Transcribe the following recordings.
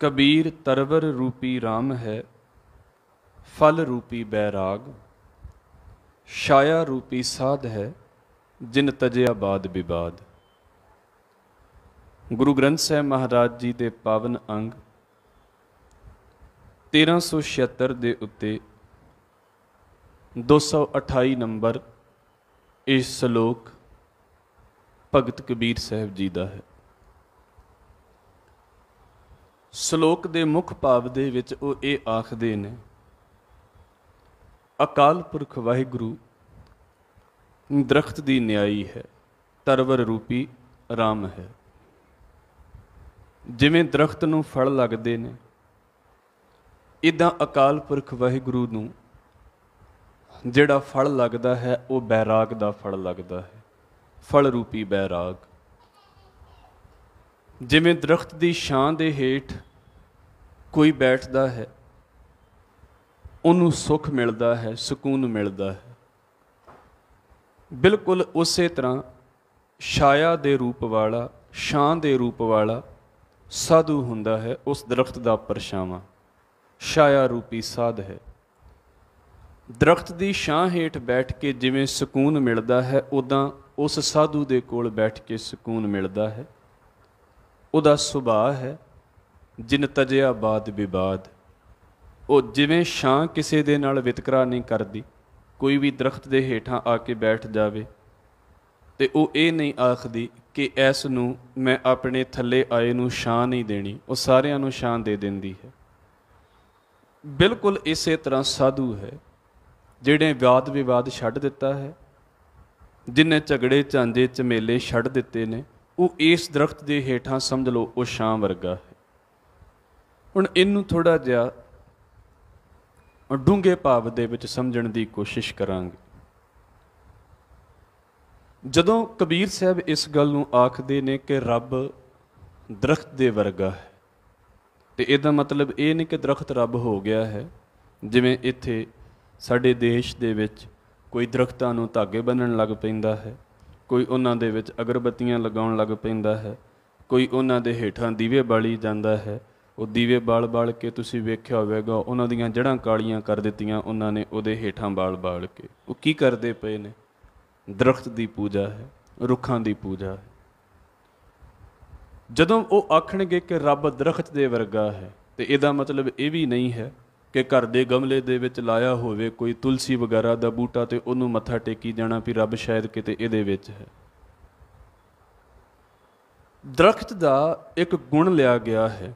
ਕਬੀਰ ਤਰਵਰ ਰੂਪੀ RAM ਹੈ ਫਲ ਰੂਪੀ ਬੈਰਾਗ ਸ਼ਾਇਆ ਰੂਪੀ ਸਾਧ ਹੈ ਜਿਨ ਤਜਿਆ ਬਾਦ ਵਿਵਾਦ ਗੁਰੂ ਗ੍ਰੰਥ ਸਾਹਿਬ ਮਹਾਰਾਜ ਜੀ ਦੇ ਪਾਵਨ ਅੰਗ 1376 ਦੇ ਉੱਤੇ 228 ਨੰਬਰ ਇਸ ਸ਼ਲੋਕ ਭਗਤ ਕਬੀਰ ਸਾਹਿਬ ਜੀ ਦਾ ਹੈ ਸ਼ਲੋਕ ਦੇ ਮੁੱਖ ਭਾਵ ਦੇ ਵਿੱਚ ਉਹ ਇਹ ਆਖਦੇ ਨੇ ਅਕਾਲ ਪੁਰਖ ਵਾਹਿਗੁਰੂ ਦਰਖਤ ਦੀ ਨਿਆਈ ਹੈ ਤਰਵਰ ਰੂਪੀ ਰਾਮ ਹੈ ਜਿਵੇਂ ਦਰਖਤ ਨੂੰ ਫਲ ਲੱਗਦੇ ਨੇ ਇਦਾਂ ਅਕਾਲ ਪੁਰਖ ਵਾਹਿਗੁਰੂ ਨੂੰ ਜਿਹੜਾ ਫਲ ਲੱਗਦਾ ਹੈ ਉਹ ਬੈਰਾਗ ਦਾ ਫਲ ਲੱਗਦਾ ਹੈ ਫਲ ਰੂਪੀ ਬੈਰਾਗ ਜਿਵੇਂ ਦਰਖਤ ਦੀ ਛਾਂ ਦੇ ਹੇਠ ਕੋਈ ਬੈਠਦਾ ਹੈ ਉਹਨੂੰ ਸੁੱਖ ਮਿਲਦਾ ਹੈ ਸਕੂਨ ਮਿਲਦਾ ਹੈ ਬਿਲਕੁਲ ਉਸੇ ਤਰ੍ਹਾਂ ਛਾਇਆ ਦੇ ਰੂਪ ਵਾਲਾ ਛਾਂ ਦੇ ਰੂਪ ਵਾਲਾ ਸਾਧੂ ਹੁੰਦਾ ਹੈ ਉਸ ਦਰਖਤ ਦਾ ਪਰਛਾਵਾਂ ਛਾਇਆ ਰੂਪੀ ਸਾਧ ਹੈ ਦਰਖਤ ਦੀ ਛਾਂ ਹੇਠ ਬੈਠ ਕੇ ਜਿਵੇਂ ਸਕੂਨ ਮਿਲਦਾ ਹੈ ਉਦਾਂ ਉਸ ਸਾਧੂ ਦੇ ਕੋਲ ਬੈਠ ਕੇ ਸਕੂਨ ਮਿਲਦਾ ਹੈ ਉਹਦਾ ਸੁਭਾਅ ਹੈ ਜਿਨ ਤਜਿਆ ਬਾਦ ਵਿਵਾਦ ਉਹ ਜਿਵੇਂ ਛਾਂ ਕਿਸੇ ਦੇ ਨਾਲ ਵਿਤਕਰਾ ਨਹੀਂ ਕਰਦੀ ਕੋਈ ਵੀ ਦਰਖਤ ਦੇ ਹੇਠਾਂ ਆ ਕੇ ਬੈਠ ਜਾਵੇ ਤੇ ਉਹ ਇਹ ਨਹੀਂ ਆਖਦੀ ਕਿ ਐਸ ਨੂੰ ਮੈਂ ਆਪਣੇ ਥੱਲੇ ਆਏ ਨੂੰ ਛਾਂ ਨਹੀਂ ਦੇਣੀ ਉਹ ਸਾਰਿਆਂ ਨੂੰ ਛਾਂ ਦੇ ਦਿੰਦੀ ਹੈ ਬਿਲਕੁਲ ਇਸੇ ਤਰ੍ਹਾਂ ਸਾਧੂ ਹੈ ਜਿਹੜੇ ਵਿਵਾਦ ਵਿਵਾਦ ਛੱਡ ਦਿੱਤਾ ਹੈ ਜਿਨੇ ਝਗੜੇ ਝਾਂਜੇ ਝਮੇਲੇ ਛੱਡ ਦਿੱਤੇ ਨੇ ਉਹ ਇਸ ਦਰਖਤ ਦੇ ਹੇਠਾਂ ਸਮਝ ਲਓ ਉਹ ਛਾਂ ਵਰਗਾ ਹੁਣ ਇਹਨੂੰ ਥੋੜਾ ਜਿਹਾ ਡੂੰਘੇ ਭਾਵ ਦੇ ਵਿੱਚ ਸਮਝਣ ਦੀ ਕੋਸ਼ਿਸ਼ ਕਰਾਂਗੇ ਜਦੋਂ ਕਬੀਰ ਸਾਹਿਬ ਇਸ ਗੱਲ ਨੂੰ ਆਖਦੇ ਨੇ ਕਿ ਰੱਬ ਦਰਖਤ ਦੇ ਵਰਗਾ ਹੈ ਤੇ ਇਹਦਾ ਮਤਲਬ ਇਹ ਨਹੀਂ ਕਿ ਦਰਖਤ ਰੱਬ ਹੋ ਗਿਆ ਹੈ ਜਿਵੇਂ ਇੱਥੇ ਸਾਡੇ ਦੇਸ਼ ਦੇ ਵਿੱਚ ਕੋਈ ਦਰਖਤਾਂ ਨੂੰ ਧਾਗੇ ਬੰਨਣ ਲੱਗ ਪੈਂਦਾ ਹੈ ਕੋਈ ਉਹਨਾਂ ਦੇ ਵਿੱਚ ਅਗਰਬਤੀਆਂ ਲਗਾਉਣ ਲੱਗ ਪੈਂਦਾ ਹੈ ਕੋਈ ਉਹਨਾਂ ਦੇ ਹੇਠਾਂ ਦੀਵੇ ਬਾਲੀ ਜਾਂਦਾ ਹੈ ਉਹ ਦੀਵੇ ਬਾਲ-ਬਾਲ ਕੇ ਤੁਸੀਂ ਵੇਖਿਆ ਹੋਵੇਗਾ ਉਹਨਾਂ ਦੀਆਂ ਜੜਾਂ ਕਾਲੀਆਂ ਕਰ ਦਿੱਤੀਆਂ ਉਹਨਾਂ ਨੇ ਉਹਦੇ ਹੇਠਾਂ ਬਾਲ-ਬਾਲ ਕੇ ਉਹ ਕੀ ਕਰਦੇ ਪਏ ਨੇ ਦਰਖਤ ਦੀ ਪੂਜਾ ਹੈ ਰੁੱਖਾਂ ਦੀ ਪੂਜਾ ਹੈ ਜਦੋਂ ਉਹ ਆਖਣਗੇ ਕਿ ਰੱਬ ਦਰਖਤ ਦੇ ਵਰਗਾ ਹੈ ਤੇ ਇਹਦਾ ਮਤਲਬ ਇਹ ਵੀ ਨਹੀਂ ਹੈ ਕਿ ਘਰ ਦੇ ਗਮਲੇ ਦੇ ਵਿੱਚ ਲਾਇਆ ਹੋਵੇ ਕੋਈ ਤੁਲਸੀ ਵਗੈਰਾ ਦਾ ਬੂਟਾ ਤੇ ਉਹਨੂੰ ਮੱਥਾ ਟੇਕੀ ਜਾਣਾ ਵੀ ਰੱਬ ਸ਼ਾਇਦ ਕਿਤੇ ਇਹਦੇ ਵਿੱਚ ਹੈ ਦਰਖਤ ਦਾ ਇੱਕ ਗੁਣ ਲਿਆ ਗਿਆ ਹੈ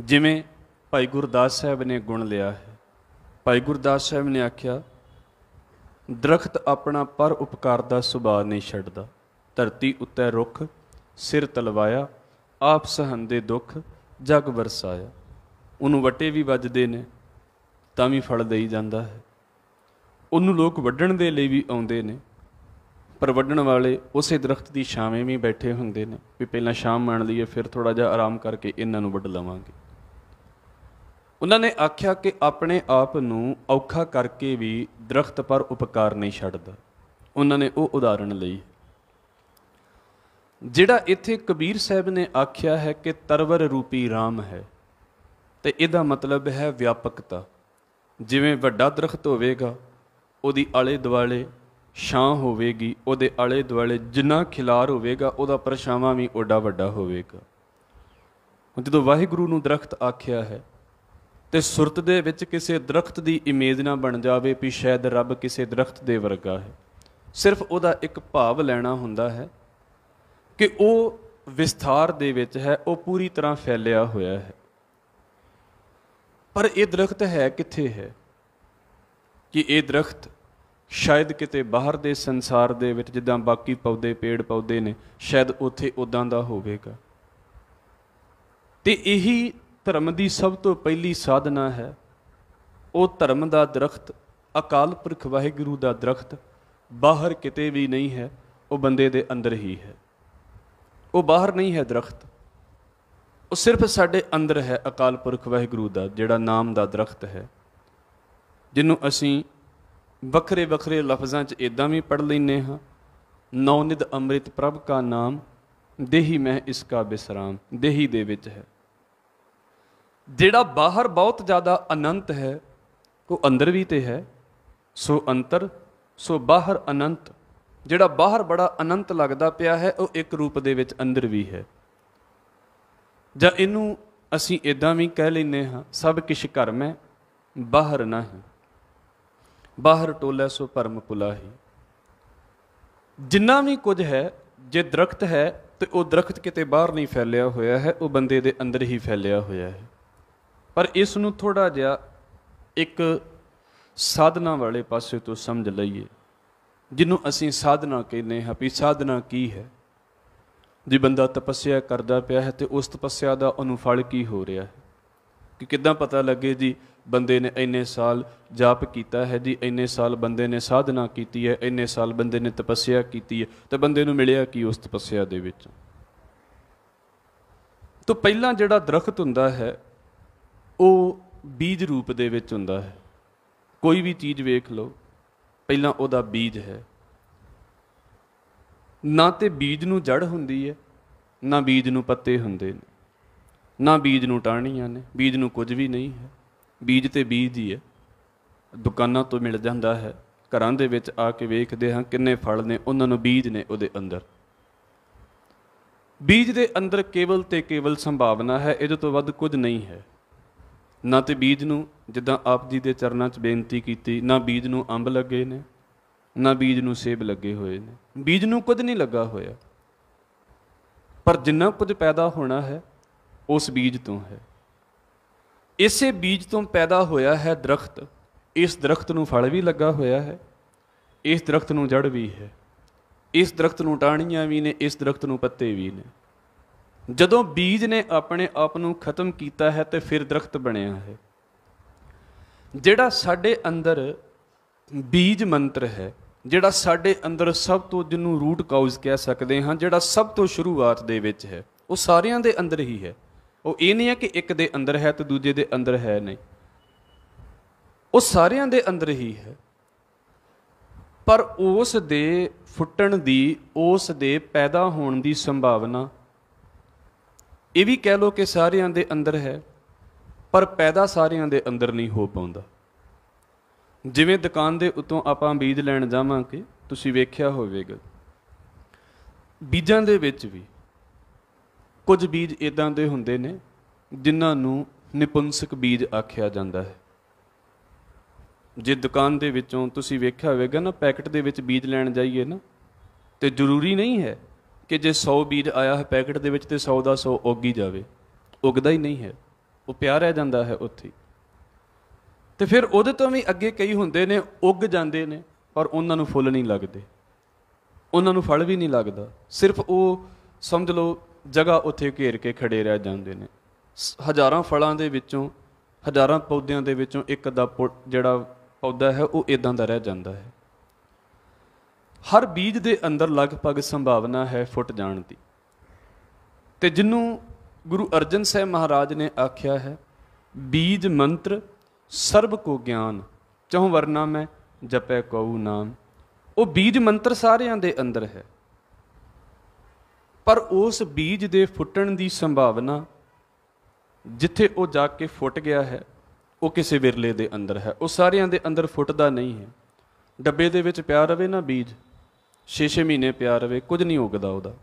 ਜਿਵੇਂ ਭਾਈ ਗੁਰਦਾਸ ਸਾਹਿਬ ਨੇ ਗੁਣ ਲਿਆ ਹੈ ਭਾਈ ਗੁਰਦਾਸ ਸਾਹਿਬ ਨੇ ਆਖਿਆ ਦਰਖਤ ਆਪਣਾ ਪਰ ਉਪਕਾਰ ਦਾ ਸੁਭਾਅ ਨਹੀਂ ਛੱਡਦਾ ਧਰਤੀ ਉੱਤੇ ਰੁੱਖ ਸਿਰ ਤਲਵਾਇਆ ਆਪ ਸਹੰਦੇ ਦੁੱਖ ਜਗ ਵਰਸਾਇਆ ਉਹਨੂੰ ਵਟੇ ਵੀ ਵੱਜਦੇ ਨੇ ਤਾਂ ਵੀ ਫਲ ਦੇਈ ਜਾਂਦਾ ਹੈ ਉਹਨੂੰ ਲੋਕ ਵੱਢਣ ਦੇ ਲਈ ਵੀ ਆਉਂਦੇ ਨੇ ਪਰ ਵੱਢਣ ਵਾਲੇ ਉਸੇ ਦਰਖਤ ਦੀ ਛਾਵੇਂ ਵੀ ਬੈਠੇ ਹੁੰਦੇ ਨੇ ਵੀ ਪਹਿਲਾਂ ਸ਼ਾਮ ਮੰਨ ਲਈਏ ਫਿਰ ਥੋੜਾ ਜਿਹਾ ਆਰਾਮ ਕਰਕੇ ਇਹਨਾਂ ਨੂੰ ਵੱਢ ਲਵਾਂਗੇ ਉਹਨਾਂ ਨੇ ਆਖਿਆ ਕਿ ਆਪਣੇ ਆਪ ਨੂੰ ਔਖਾ ਕਰਕੇ ਵੀ ਦਰਖਤ ਪਰ ਉਪਕਾਰ ਨਹੀਂ ਛੱਡਦਾ ਉਹਨਾਂ ਨੇ ਉਹ ਉਦਾਹਰਣ ਲਈ ਜਿਹੜਾ ਇੱਥੇ ਕਬੀਰ ਸਾਹਿਬ ਨੇ ਆਖਿਆ ਹੈ ਕਿ ਤਰਵਰ ਰੂਪੀ RAM ਹੈ ਤੇ ਇਹਦਾ ਮਤਲਬ ਹੈ ਵਿਆਪਕਤਾ ਜਿਵੇਂ ਵੱਡਾ ਦਰਖਤ ਹੋਵੇਗਾ ਉਹਦੀ ਆਲੇ ਦੁਆਲੇ ਛਾਂ ਹੋਵੇਗੀ ਉਹਦੇ ਆਲੇ ਦੁਆਲੇ ਜਿੰਨਾ ਖਿਲਾਰ ਹੋਵੇਗਾ ਉਹਦਾ ਪਰਛਾਵਾਂ ਵੀ ਓਡਾ ਵੱਡਾ ਹੋਵੇਗਾ ਹੁਣ ਜਦੋਂ ਵਾਹਿਗੁਰੂ ਨੂੰ ਦਰਖਤ ਆਖਿਆ ਹੈ ਤੇ ਸੁਰਤ ਦੇ ਵਿੱਚ ਕਿਸੇ ਦਰਖਤ ਦੀ ਇਮੇਜ ਨਾ ਬਣ ਜਾਵੇ ਵੀ ਸ਼ਾਇਦ ਰੱਬ ਕਿਸੇ ਦਰਖਤ ਦੇ ਵਰਗਾ ਹੈ ਸਿਰਫ ਉਹਦਾ ਇੱਕ ਭਾਵ ਲੈਣਾ ਹੁੰਦਾ ਹੈ ਕਿ ਉਹ ਵਿਸਥਾਰ ਦੇ ਵਿੱਚ ਹੈ ਉਹ ਪੂਰੀ ਤਰ੍ਹਾਂ ਫੈਲਿਆ ਹੋਇਆ ਹੈ ਪਰ ਇਹ ਦਰਖਤ ਹੈ ਕਿੱਥੇ ਹੈ ਕਿ ਇਹ ਦਰਖਤ ਸ਼ਾਇਦ ਕਿਤੇ ਬਾਹਰ ਦੇ ਸੰਸਾਰ ਦੇ ਵਿੱਚ ਜਿੱਦਾਂ ਬਾਕੀ ਪੌਦੇ ਪੇੜ ਪੌਦੇ ਨੇ ਸ਼ਾਇਦ ਉੱਥੇ ਉਦਾਂ ਦਾ ਹੋਵੇਗਾ ਤੇ ਇਹੀ ਧਰਮ ਦੀ ਸਭ ਤੋਂ ਪਹਿਲੀ ਸਾਧਨਾ ਹੈ ਉਹ ਧਰਮ ਦਾ ਦਰਖਤ ਅਕਾਲ ਪੁਰਖ ਵਾਹਿਗੁਰੂ ਦਾ ਦਰਖਤ ਬਾਹਰ ਕਿਤੇ ਵੀ ਨਹੀਂ ਹੈ ਉਹ ਬੰਦੇ ਦੇ ਅੰਦਰ ਹੀ ਹੈ ਉਹ ਬਾਹਰ ਨਹੀਂ ਹੈ ਦਰਖਤ ਉਹ ਸਿਰਫ ਸਾਡੇ ਅੰਦਰ ਹੈ ਅਕਾਲ ਪੁਰਖ ਵਾਹਿਗੁਰੂ ਦਾ ਜਿਹੜਾ ਨਾਮ ਦਾ ਦਰਖਤ ਹੈ ਜਿਹਨੂੰ ਅਸੀਂ ਵੱਖਰੇ ਵੱਖਰੇ ਲਫ਼ਜ਼ਾਂ 'ਚ ਇਦਾਂ ਵੀ ਪੜ ਲੈਨੇ ਹਾਂ ਨੌਨਿਦ ਅੰਮ੍ਰਿਤ ਪ੍ਰਭ ਕਾ ਨਾਮ ਦੇਹੀ ਮੈਂ ਇਸ ਕਾ ਬਿਸਰਾਮ ਦੇਹੀ ਦੇ ਵਿੱਚ ਹੈ ਜਿਹੜਾ ਬਾਹਰ ਬਹੁਤ ਜ਼ਿਆਦਾ ਅਨੰਤ ਹੈ ਉਹ ਅੰਦਰ ਵੀ ਤੇ ਹੈ ਸੋ ਅੰਤਰ ਸੋ ਬਾਹਰ ਅਨੰਤ ਜਿਹੜਾ ਬਾਹਰ ਬੜਾ ਅਨੰਤ ਲੱਗਦਾ ਪਿਆ ਹੈ ਉਹ ਇੱਕ ਰੂਪ ਦੇ ਵਿੱਚ ਅੰਦਰ ਵੀ ਹੈ ਜਾਂ ਇਹਨੂੰ ਅਸੀਂ ਇਦਾਂ ਵੀ ਕਹਿ ਲੈਨੇ ਹਾਂ ਸਭ ਕਿਛ ਘਰ ਮੈਂ ਬਾਹਰ ਨਹੀਂ ਬਾਹਰ ਟੋਲੇ ਸੋ ਪੁਲਾ ਪੁਲਾਹੀ ਜਿੰਨਾ ਵੀ ਕੁਝ ਹੈ ਜੇ ਦਰਖਤ ਹੈ ਤੇ ਉਹ ਦਰਖਤ ਕਿਤੇ ਬਾਹਰ ਨਹੀਂ ਫੈਲਿਆ ਹੋਇਆ ਹੈ ਉਹ ਬੰਦੇ ਦੇ ਅੰਦਰ ਹੀ ਫੈਲਿਆ ਹੋਇਆ ਹੈ ਪਰ ਇਸ ਨੂੰ ਥੋੜਾ ਜਿਹਾ ਇੱਕ ਸਾਧਨਾ ਵਾਲੇ ਪਾਸੇ ਤੋਂ ਸਮਝ ਲਈਏ ਜਿਹਨੂੰ ਅਸੀਂ ਸਾਧਨਾ ਕਹਿੰਦੇ ਹਾਂ ਵੀ ਸਾਧਨਾ ਕੀ ਹੈ ਜੇ ਬੰਦਾ ਤਪੱਸਿਆ ਕਰਦਾ ਪਿਆ ਹੈ ਤੇ ਉਸ ਤਪੱਸਿਆ ਦਾ ਅਨੁਫਲ ਕੀ ਹੋ ਰਿਹਾ ਹੈ ਕਿ ਕਿਦਾਂ ਪਤਾ ਲੱਗੇ ਜੀ ਬੰਦੇ ਨੇ ਇੰਨੇ ਸਾਲ ਜਾਪ ਕੀਤਾ ਹੈ ਜੀ ਇੰਨੇ ਸਾਲ ਬੰਦੇ ਨੇ ਸਾਧਨਾ ਕੀਤੀ ਹੈ ਇੰਨੇ ਸਾਲ ਬੰਦੇ ਨੇ ਤਪੱਸਿਆ ਕੀਤੀ ਹੈ ਤੇ ਬੰਦੇ ਨੂੰ ਮਿਲਿਆ ਕੀ ਉਸ ਤਪੱਸਿਆ ਦੇ ਵਿੱਚ ਤੋਂ ਪਹਿਲਾਂ ਜਿਹੜਾ ਦਰਖਤ ਹੁੰਦਾ ਹੈ ਉਹ ਬੀਜ ਰੂਪ ਦੇ ਵਿੱਚ ਹੁੰਦਾ ਹੈ ਕੋਈ ਵੀ ਚੀਜ਼ ਵੇਖ ਲਓ ਪਹਿਲਾਂ ਉਹਦਾ ਬੀਜ ਹੈ ਨਾ ਤੇ ਬੀਜ ਨੂੰ ਜੜ ਹੁੰਦੀ ਹੈ ਨਾ ਬੀਜ ਨੂੰ ਪੱਤੇ ਹੁੰਦੇ ਨੇ ਨਾ ਬੀਜ ਨੂੰ ਟਾਹਣੀਆਂ ਨੇ ਬੀਜ ਨੂੰ ਕੁਝ ਵੀ ਨਹੀਂ ਹੈ ਬੀਜ ਤੇ ਬੀਜ ਹੀ ਹੈ ਦੁਕਾਨਾਂ ਤੋਂ ਮਿਲ ਜਾਂਦਾ ਹੈ ਘਰਾਂ ਦੇ ਵਿੱਚ ਆ ਕੇ ਵੇਖਦੇ ਹਾਂ ਕਿੰਨੇ ਫਲ ਨੇ ਉਹਨਾਂ ਨੂੰ ਬੀਜ ਨੇ ਉਹਦੇ ਅੰਦਰ ਬੀਜ ਦੇ ਅੰਦਰ ਕੇਵਲ ਤੇ ਕੇਵਲ ਸੰਭਾਵਨਾ ਹੈ ਇਹਦੇ ਤੋਂ ਵੱਧ ਕੁਝ ਨਹੀਂ ਹੈ ਨਾ ਤੇ ਬੀਜ ਨੂੰ ਜਿੱਦਾਂ ਆਪ ਜੀ ਦੇ ਚਰਨਾਂ 'ਚ ਬੇਨਤੀ ਕੀਤੀ ਨਾ ਬੀਜ ਨੂੰ ਅੰਬ ਲੱਗੇ ਨੇ ਨਾ ਬੀਜ ਨੂੰ ਸੇਬ ਲੱਗੇ ਹੋਏ ਨੇ ਬੀਜ ਨੂੰ ਕੁਝ ਨਹੀਂ ਲੱਗਾ ਹੋਇਆ ਪਰ ਜਿੰਨਾ ਕੁਝ ਪੈਦਾ ਹੋਣਾ ਹੈ ਉਸ ਬੀਜ ਤੋਂ ਹੈ ਇਸੇ ਬੀਜ ਤੋਂ ਪੈਦਾ ਹੋਇਆ ਹੈ ਦਰਖਤ ਇਸ ਦਰਖਤ ਨੂੰ ਫਲ ਵੀ ਲੱਗਾ ਹੋਇਆ ਹੈ ਇਸ ਦਰਖਤ ਨੂੰ ਜੜ ਵੀ ਹੈ ਇਸ ਦਰਖਤ ਨੂੰ ਟਾਹਣੀਆਂ ਵੀ ਨੇ ਇਸ ਦਰਖਤ ਨੂੰ ਪੱਤੇ ਵੀ ਨੇ ਜਦੋਂ ਬੀਜ ਨੇ ਆਪਣੇ ਆਪ ਨੂੰ ਖਤਮ ਕੀਤਾ ਹੈ ਤੇ ਫਿਰ ਦਰਖਤ ਬਣਿਆ ਹੈ ਜਿਹੜਾ ਸਾਡੇ ਅੰਦਰ ਬੀਜ ਮੰਤਰ ਹੈ ਜਿਹੜਾ ਸਾਡੇ ਅੰਦਰ ਸਭ ਤੋਂ ਜਿਹਨੂੰ ਰੂਟ ਕਾਜ਼ ਕਹਿ ਸਕਦੇ ਹਾਂ ਜਿਹੜਾ ਸਭ ਤੋਂ ਸ਼ੁਰੂਆਤ ਦੇ ਵਿੱਚ ਹੈ ਉਹ ਸਾਰਿਆਂ ਦੇ ਅੰਦਰ ਹੀ ਹੈ ਉਹ ਇਹ ਨਹੀਂ ਹੈ ਕਿ ਇੱਕ ਦੇ ਅੰਦਰ ਹੈ ਤੇ ਦੂਜੇ ਦੇ ਅੰਦਰ ਹੈ ਨਹੀਂ ਉਹ ਸਾਰਿਆਂ ਦੇ ਅੰਦਰ ਹੀ ਹੈ ਪਰ ਉਸ ਦੇ ਫੁੱਟਣ ਦੀ ਉਸ ਦੇ ਪੈਦਾ ਹੋਣ ਦੀ ਸੰਭਾਵਨਾ ਇਹ ਵੀ ਕਹਿ ਲੋ ਕਿ ਸਾਰਿਆਂ ਦੇ ਅੰਦਰ ਹੈ ਪਰ ਪੈਦਾ ਸਾਰਿਆਂ ਦੇ ਅੰਦਰ ਨਹੀਂ ਹੋ ਪਾਉਂਦਾ ਜਿਵੇਂ ਦੁਕਾਨ ਦੇ ਉਤੋਂ ਆਪਾਂ ਬੀਜ ਲੈਣ ਜਾਵਾਂਗੇ ਤੁਸੀਂ ਵੇਖਿਆ ਹੋਵੇਗਾ ਬੀਜਾਂ ਦੇ ਵਿੱਚ ਵੀ ਕੁਝ ਬੀਜ ਇਦਾਂ ਦੇ ਹੁੰਦੇ ਨੇ ਜਿਨ੍ਹਾਂ ਨੂੰ ਨਿਪੁੰਸਕ ਬੀਜ ਆਖਿਆ ਜਾਂਦਾ ਹੈ ਜੇ ਦੁਕਾਨ ਦੇ ਵਿੱਚੋਂ ਤੁਸੀਂ ਵੇਖਿਆ ਹੋਵੇਗਾ ਨਾ ਪੈਕਟ ਦੇ ਵਿੱਚ ਬੀਜ ਲੈਣ ਜਾਈਏ ਨਾ ਤੇ ਜ਼ਰੂਰੀ ਨਹੀਂ ਹੈ ਕਿ ਜੇ 100 ਬੀਜ ਆਇਆ ਹੈ ਪੈਕਟ ਦੇ ਵਿੱਚ ਤੇ 100 ਦਾ 100 ਉੱਗ ਹੀ ਜਾਵੇ ਉੱਗਦਾ ਹੀ ਨਹੀਂ ਹੈ ਉਹ ਪਿਆ ਰਹਿ ਜਾਂਦਾ ਹੈ ਉੱਥੇ ਤੇ ਫਿਰ ਉਹਦੇ ਤੋਂ ਵੀ ਅੱਗੇ ਕਈ ਹੁੰਦੇ ਨੇ ਉੱਗ ਜਾਂਦੇ ਨੇ ਪਰ ਉਹਨਾਂ ਨੂੰ ਫੁੱਲ ਨਹੀਂ ਲੱਗਦੇ ਉਹਨਾਂ ਨੂੰ ਫਲ ਵੀ ਨਹੀਂ ਲੱਗਦਾ ਸਿਰਫ ਉਹ ਸਮਝ ਲਓ ਜਗ੍ਹਾ ਉੱਥੇ ਘੇਰ ਕੇ ਖੜੇ ਰਹਿ ਜਾਂਦੇ ਨੇ ਹਜ਼ਾਰਾਂ ਫਲਾਂ ਦੇ ਵਿੱਚੋਂ ਹਜ਼ਾਰਾਂ ਪੌਦਿਆਂ ਦੇ ਵਿੱਚੋਂ ਇੱਕ ਦਾ ਜਿਹੜਾ ਪੌਦਾ ਹੈ ਉਹ ਇਦਾਂ ਦਾ ਰਹਿ ਜਾਂਦਾ ਹੈ ਹਰ ਬੀਜ ਦੇ ਅੰਦਰ ਲਗਭਗ ਸੰਭਾਵਨਾ ਹੈ ਫੁੱਟ ਜਾਣ ਦੀ ਤੇ ਜਿਹਨੂੰ ਗੁਰੂ ਅਰਜਨ ਸਾਹਿਬ ਮਹਾਰਾਜ ਨੇ ਆਖਿਆ ਹੈ ਬੀਜ ਮੰਤਰ ਸਰਬ ਕੋ ਗਿਆਨ ਚਹੁ ਵਰਨਾ ਮੈਂ ਜਪੈ ਕਉ ਨਾਮ ਉਹ ਬੀਜ ਮੰਤਰ ਸਾਰਿਆਂ ਦੇ ਅੰਦਰ ਹੈ ਪਰ ਉਸ ਬੀਜ ਦੇ ਫੁੱਟਣ ਦੀ ਸੰਭਾਵਨਾ ਜਿੱਥੇ ਉਹ ਜਾ ਕੇ ਫੁੱਟ ਗਿਆ ਹੈ ਉਹ ਕਿਸੇ ਵਿਰਲੇ ਦੇ ਅੰਦਰ ਹੈ ਉਹ ਸਾਰਿਆਂ ਦੇ ਅੰਦਰ ਫੁੱਟਦਾ ਨਹੀਂ ਹੈ ਡੱਬੇ ਦੇ ਵਿੱਚ ਪਿਆ ਰਵੇ ਨਾ ਬੀਜ ਛੇ 6 ਮਹੀਨੇ ਪਿਆ ਰਵੇ ਕੁਝ ਨਹੀਂ ਉਗਦਾ ਉਹਦਾ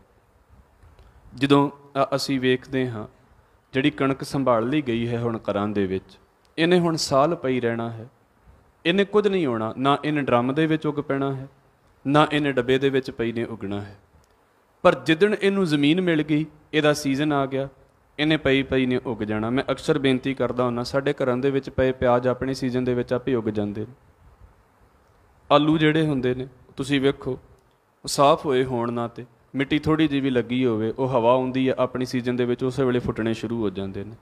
ਜਦੋਂ ਅਸੀਂ ਵੇਖਦੇ ਹਾਂ ਜਿਹੜੀ ਕਣਕ ਸੰਭਾਲ ਲਈ ਗਈ ਹੈ ਹੁਣ ਕਰਾਂ ਦੇ ਵਿੱਚ ਇਹਨੇ ਹੁਣ ਸਾਲ ਪਈ ਰਹਿਣਾ ਹੈ ਇਹਨੇ ਕੁਝ ਨਹੀਂ ਹੋਣਾ ਨਾ ਇਹਨ ਡਰਮ ਦੇ ਵਿੱਚ ਉਗ ਪੈਣਾ ਹੈ ਨਾ ਇਹਨੇ ਡੱਬੇ ਦੇ ਵਿੱਚ ਪਈ ਨੇ ਉਗਣਾ ਹੈ ਪਰ ਜਿੱਦਣ ਇਹਨੂੰ ਜ਼ਮੀਨ ਮਿਲ ਗਈ ਇਹਦਾ ਸੀਜ਼ਨ ਆ ਗਿਆ ਇਹਨੇ ਪਈ ਪਈ ਨੇ ਉਗ ਜਾਣਾ ਮੈਂ ਅਕਸਰ ਬੇਨਤੀ ਕਰਦਾ ਹੁੰਨਾ ਸਾਡੇ ਘਰਾਂ ਦੇ ਵਿੱਚ ਪਏ ਪਿਆਜ਼ ਆਪਣੇ ਸੀਜ਼ਨ ਦੇ ਵਿੱਚ ਆਪੇ ਉਗ ਜਾਂਦੇ ਆਲੂ ਜਿਹੜੇ ਹੁੰਦੇ ਨੇ ਤੁਸੀਂ ਵੇਖੋ ਸਾਫ਼ ਹੋਏ ਹੋਣ ਨਾਲ ਤੇ ਮਿੱਟੀ ਥੋੜੀ ਜਿਹੀ ਵੀ ਲੱਗੀ ਹੋਵੇ ਉਹ ਹਵਾ ਆਉਂਦੀ ਹੈ ਆਪਣੀ ਸੀਜ਼ਨ ਦੇ ਵਿੱਚ ਉਸੇ ਵੇਲੇ ਫੁੱਟਣੇ ਸ਼ੁਰੂ ਹੋ ਜਾਂਦੇ ਨੇ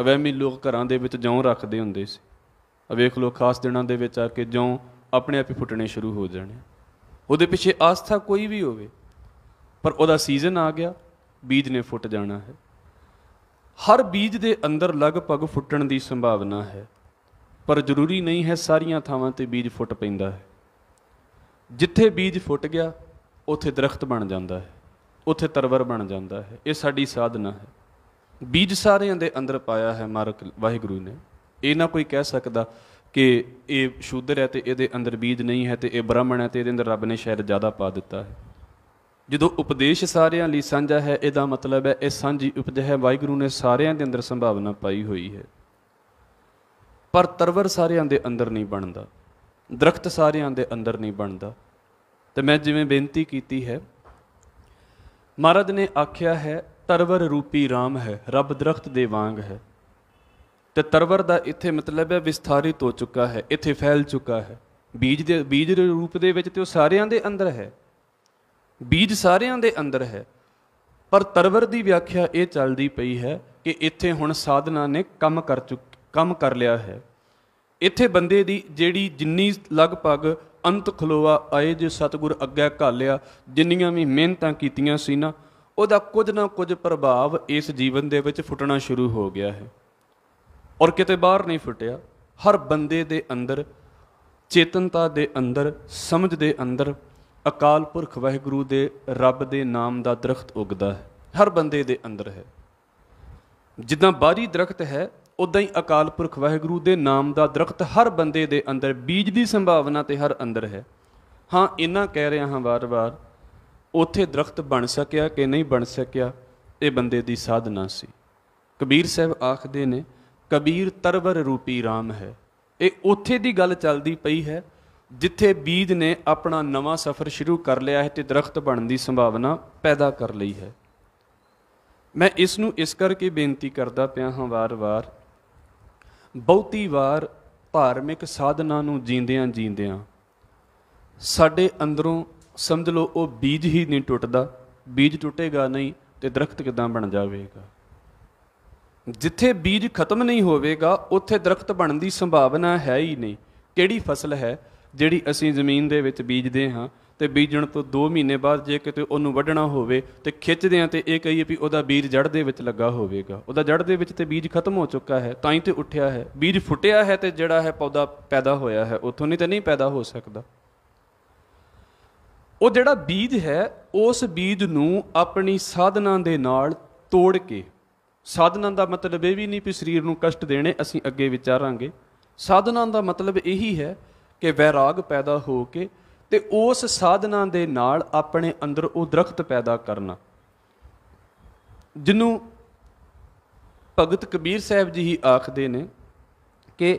ਅਵੈਮੀ ਲੋਕ ਘਰਾਂ ਦੇ ਵਿੱਚ ਜੌਂ ਰੱਖਦੇ ਹੁੰਦੇ ਸੀ ਆ ਵੇਖ ਲੋ ਖਾਸ ਦਿਨਾਂ ਦੇ ਵਿੱਚ ਆ ਕੇ ਜੌਂ ਆਪਣੇ ਆਪ ਹੀ ਫੁੱਟਣੇ ਸ਼ੁਰੂ ਹੋ ਜਾਣੇ ਉਹਦੇ ਪਿੱਛੇ ਆਸਥਾ ਕੋਈ ਵੀ ਹੋਵੇ ਪਰ ਉਹਦਾ ਸੀਜ਼ਨ ਆ ਗਿਆ ਬੀਜ ਨੇ ਫੁੱਟ ਜਾਣਾ ਹੈ ਹਰ ਬੀਜ ਦੇ ਅੰਦਰ ਲਗਭਗ ਫੁੱਟਣ ਦੀ ਸੰਭਾਵਨਾ ਹੈ ਪਰ ਜ਼ਰੂਰੀ ਨਹੀਂ ਹੈ ਸਾਰੀਆਂ ਥਾਵਾਂ ਤੇ ਬੀਜ ਫੁੱਟ ਪੈਂਦਾ ਹੈ ਜਿੱਥੇ ਬੀਜ ਫੁੱਟ ਗਿਆ ਉੱਥੇ ਦਰਖਤ ਬਣ ਜਾਂਦਾ ਹੈ ਉੱਥੇ ਤਰਵਰ ਬਣ ਜਾਂਦਾ ਹੈ ਇਹ ਸਾਡੀ ਸਾਧਨਾ ਹੈ ਬੀਜ ਸਾਰਿਆਂ ਦੇ ਅੰਦਰ ਪਾਇਆ ਹੈ ਮਾਰਕ ਵਾਹਿਗੁਰੂ ਨੇ ਇਹ ਨਾ ਕੋਈ ਕਹਿ ਸਕਦਾ ਕਿ ਇਹ ਸ਼ੂਦਰ ਹੈ ਤੇ ਇਹਦੇ ਅੰਦਰ ਬੀਜ ਨਹੀਂ ਹੈ ਤੇ ਇਹ ਬ੍ਰਾਹਮਣ ਹੈ ਤੇ ਇਹਦੇ ਅੰਦਰ ਰੱਬ ਨੇ ਸ਼ਾਇਦ ਜ਼ਿਆਦਾ ਪਾ ਦਿੱਤਾ ਹੈ ਜਦੋਂ ਉਪਦੇਸ਼ ਸਾਰਿਆਂ ਲਈ ਸਾਂਝਾ ਹੈ ਇਹਦਾ ਮਤਲਬ ਹੈ ਇਹ ਸਾਂਝੀ ਉਪਜ ਹੈ ਵਾਹਿਗੁਰੂ ਨੇ ਸਾਰਿਆਂ ਦੇ ਅੰਦਰ ਸੰਭਾਵਨਾ ਪਾਈ ਹੋਈ ਹੈ ਪਰ ਤਰਵਰ ਸਾਰਿਆਂ ਦੇ ਅੰਦਰ ਨਹੀਂ ਬਣਦਾ ਦਰਖਤ ਸਾਰਿਆਂ ਦੇ ਅੰਦਰ ਨਹੀਂ ਬਣਦਾ ਤੇ ਮੈਂ ਜਿਵੇਂ ਬੇਨਤੀ ਕੀਤੀ ਹੈ ਮਹਾਰਾਜ ਨੇ ਆਖਿਆ ਹੈ ਤਰਵਰ ਰੂਪੀ RAM ਹੈ ਰੱਬ ਦਰਖਤ ਦੇ ਵਾਂਗ ਹੈ ਤੇ ਤਰਵਰ ਦਾ ਇੱਥੇ ਮਤਲਬ ਹੈ ਵਿਸਥਾਰਿਤ ਹੋ ਚੁੱਕਾ ਹੈ ਇੱਥੇ ਫੈਲ ਚੁੱਕਾ ਹੈ ਬੀਜ ਦੇ ਬੀਜ ਦੇ ਰੂਪ ਦੇ ਵਿੱਚ ਤੇ ਉਹ ਸਾਰਿਆਂ ਦੇ ਅੰਦਰ ਹੈ ਬੀਜ ਸਾਰਿਆਂ ਦੇ ਅੰਦਰ ਹੈ ਪਰ ਤਰਵਰ ਦੀ ਵਿਆਖਿਆ ਇਹ ਚੱਲਦੀ ਪਈ ਹੈ ਕਿ ਇੱਥੇ ਹੁਣ ਸਾਧਨਾ ਨੇ ਕੰਮ ਕਰ ਚੁੱਕ ਕੰਮ ਕਰ ਲਿਆ ਹੈ ਇੱਥੇ ਬੰਦੇ ਦੀ ਜਿਹੜੀ ਜਿੰਨੀ ਲਗਭਗ ਅੰਤ ਖਲੋਵਾ ਆਏ ਜੇ ਸਤਿਗੁਰ ਅੱਗੇ ਘਾਲਿਆ ਜਿੰਨੀਆਂ ਵੀ ਮਿਹਨਤਾਂ ਕੀਤੀਆਂ ਸੀ ਨਾ ਉਹਦਾ ਕੁਝ ਨਾ ਕੁਝ ਪ੍ਰਭਾਵ ਇਸ ਜੀਵਨ ਦੇ ਵਿੱਚ ਫੁੱਟਣਾ ਸ਼ੁਰੂ ਹੋ ਗਿਆ ਹੈ ਔਰ ਕਿਤੇ ਬਾਹਰ ਨਹੀਂ ਫੁੱਟਿਆ ਹਰ ਬੰਦੇ ਦੇ ਅੰਦਰ ਚੇਤਨਤਾ ਦੇ ਅੰਦਰ ਸਮਝ ਦੇ ਅੰਦਰ ਅਕਾਲ ਪੁਰਖ ਵਾਹਿਗੁਰੂ ਦੇ ਰੱਬ ਦੇ ਨਾਮ ਦਾ ਦਰਖਤ ਉਗਦਾ ਹੈ ਹਰ ਬੰਦੇ ਦੇ ਅੰਦਰ ਹੈ ਜਿੱਦਾਂ ਬਾਹਰੀ ਦਰਖਤ ਹੈ ਉਦਾਂ ਹੀ ਅਕਾਲ ਪੁਰਖ ਵਾਹਿਗੁਰੂ ਦੇ ਨਾਮ ਦਾ ਦਰਖਤ ਹਰ ਬੰਦੇ ਦੇ ਅੰਦਰ ਬੀਜ ਦੀ ਸੰਭਾਵਨਾ ਤੇ ਹਰ ਅੰਦਰ ਹੈ ਹਾਂ ਇਹਨਾਂ ਕਹਿ ਰਿਹਾ ਹਾਂ ਵਾਰ-ਵਾਰ ਉਥੇ ਦਰਖਤ ਬਣ ਸਕਿਆ ਕਿ ਨਹੀਂ ਬਣ ਸਕਿਆ ਇਹ ਬੰਦੇ ਦੀ ਸਾਧਨਾ ਸੀ ਕਬੀਰ ਸਾਹਿਬ ਆਖਦੇ ਨੇ ਕਬੀਰ ਤਰਵਰ ਰੂਪੀ RAM ਹੈ ਇਹ ਉਥੇ ਦੀ ਗੱਲ ਚੱਲਦੀ ਪਈ ਹੈ ਜਿੱਥੇ ਬੀਜ ਨੇ ਆਪਣਾ ਨਵਾਂ ਸਫ਼ਰ ਸ਼ੁਰੂ ਕਰ ਲਿਆ ਹੈ ਤੇ ਦਰਖਤ ਬਣਨ ਦੀ ਸੰਭਾਵਨਾ ਪੈਦਾ ਕਰ ਲਈ ਹੈ ਮੈਂ ਇਸ ਨੂੰ ਇਸ ਕਰਕੇ ਬੇਨਤੀ ਕਰਦਾ ਪਿਆ ਹਾਂ ਵਾਰ-ਵਾਰ ਬਹੁਤੀ ਵਾਰ ਧਾਰਮਿਕ ਸਾਧਨਾ ਨੂੰ ਜੀਂਦਿਆਂ ਜੀਂਦਿਆਂ ਸਾਡੇ ਅੰਦਰੋਂ ਸਮਝ ਲਓ ਉਹ ਬੀਜ ਹੀ ਨਹੀਂ ਟੁੱਟਦਾ ਬੀਜ ਟੁੱਟੇਗਾ ਨਹੀਂ ਤੇ ਦਰਖਤ ਕਿਦਾਂ ਬਣ ਜਾਵੇਗਾ ਜਿੱਥੇ ਬੀਜ ਖਤਮ ਨਹੀਂ ਹੋਵੇਗਾ ਉੱਥੇ ਦਰਖਤ ਬਣਨ ਦੀ ਸੰਭਾਵਨਾ ਹੈ ਹੀ ਨਹੀਂ ਕਿਹੜੀ ਫਸਲ ਹੈ ਜਿਹੜੀ ਅਸੀਂ ਜ਼ਮੀਨ ਦੇ ਵਿੱਚ ਬੀਜਦੇ ਹਾਂ ਤੇ ਬੀਜਣ ਤੋਂ 2 ਮਹੀਨੇ ਬਾਅਦ ਜੇ ਕਿਤੇ ਉਹਨੂੰ ਵੱਢਣਾ ਹੋਵੇ ਤੇ ਖਿੱਚਦੇ ਆ ਤੇ ਇਹ ਕਹੀਏ ਵੀ ਉਹਦਾ ਬੀਜ ਜੜ ਦੇ ਵਿੱਚ ਲੱਗਾ ਹੋਵੇਗਾ ਉਹਦਾ ਜੜ ਦੇ ਵਿੱਚ ਤੇ ਬੀਜ ਖਤਮ ਹੋ ਚੁੱਕਾ ਹੈ ਤਾਂ ਹੀ ਤੇ ਉੱਠਿਆ ਹੈ ਬੀਜ ਫੁੱਟਿਆ ਹੈ ਤੇ ਜਿਹੜਾ ਹੈ ਪੌਦਾ ਪੈਦਾ ਹੋਇਆ ਹੈ ਉਥੋਂ ਨਹੀਂ ਤੇ ਨਹੀਂ ਪੈਦਾ ਹੋ ਸਕਦਾ ਉਹ ਜਿਹੜਾ ਬੀਜ ਹੈ ਉਸ ਬੀਜ ਨੂੰ ਆਪਣੀ ਸਾਧਨਾ ਦੇ ਨਾਲ ਤੋੜ ਕੇ ਸਾਧਨਾ ਦਾ ਮਤਲਬ ਇਹ ਵੀ ਨਹੀਂ ਕਿ ਸਰੀਰ ਨੂੰ ਕਸ਼ਟ ਦੇਣੇ ਅਸੀਂ ਅੱਗੇ ਵਿਚਾਰਾਂਗੇ ਸਾਧਨਾ ਦਾ ਮਤਲਬ ਇਹੀ ਹੈ ਕਿ ਵੈਰਾਗ ਪੈਦਾ ਹੋ ਕੇ ਤੇ ਉਸ ਸਾਧਨਾ ਦੇ ਨਾਲ ਆਪਣੇ ਅੰਦਰ ਉਹ ਦਰਖਤ ਪੈਦਾ ਕਰਨਾ ਜਿਹਨੂੰ ਭਗਤ ਕਬੀਰ ਸਾਹਿਬ ਜੀ ਹੀ ਆਖਦੇ ਨੇ ਕਿ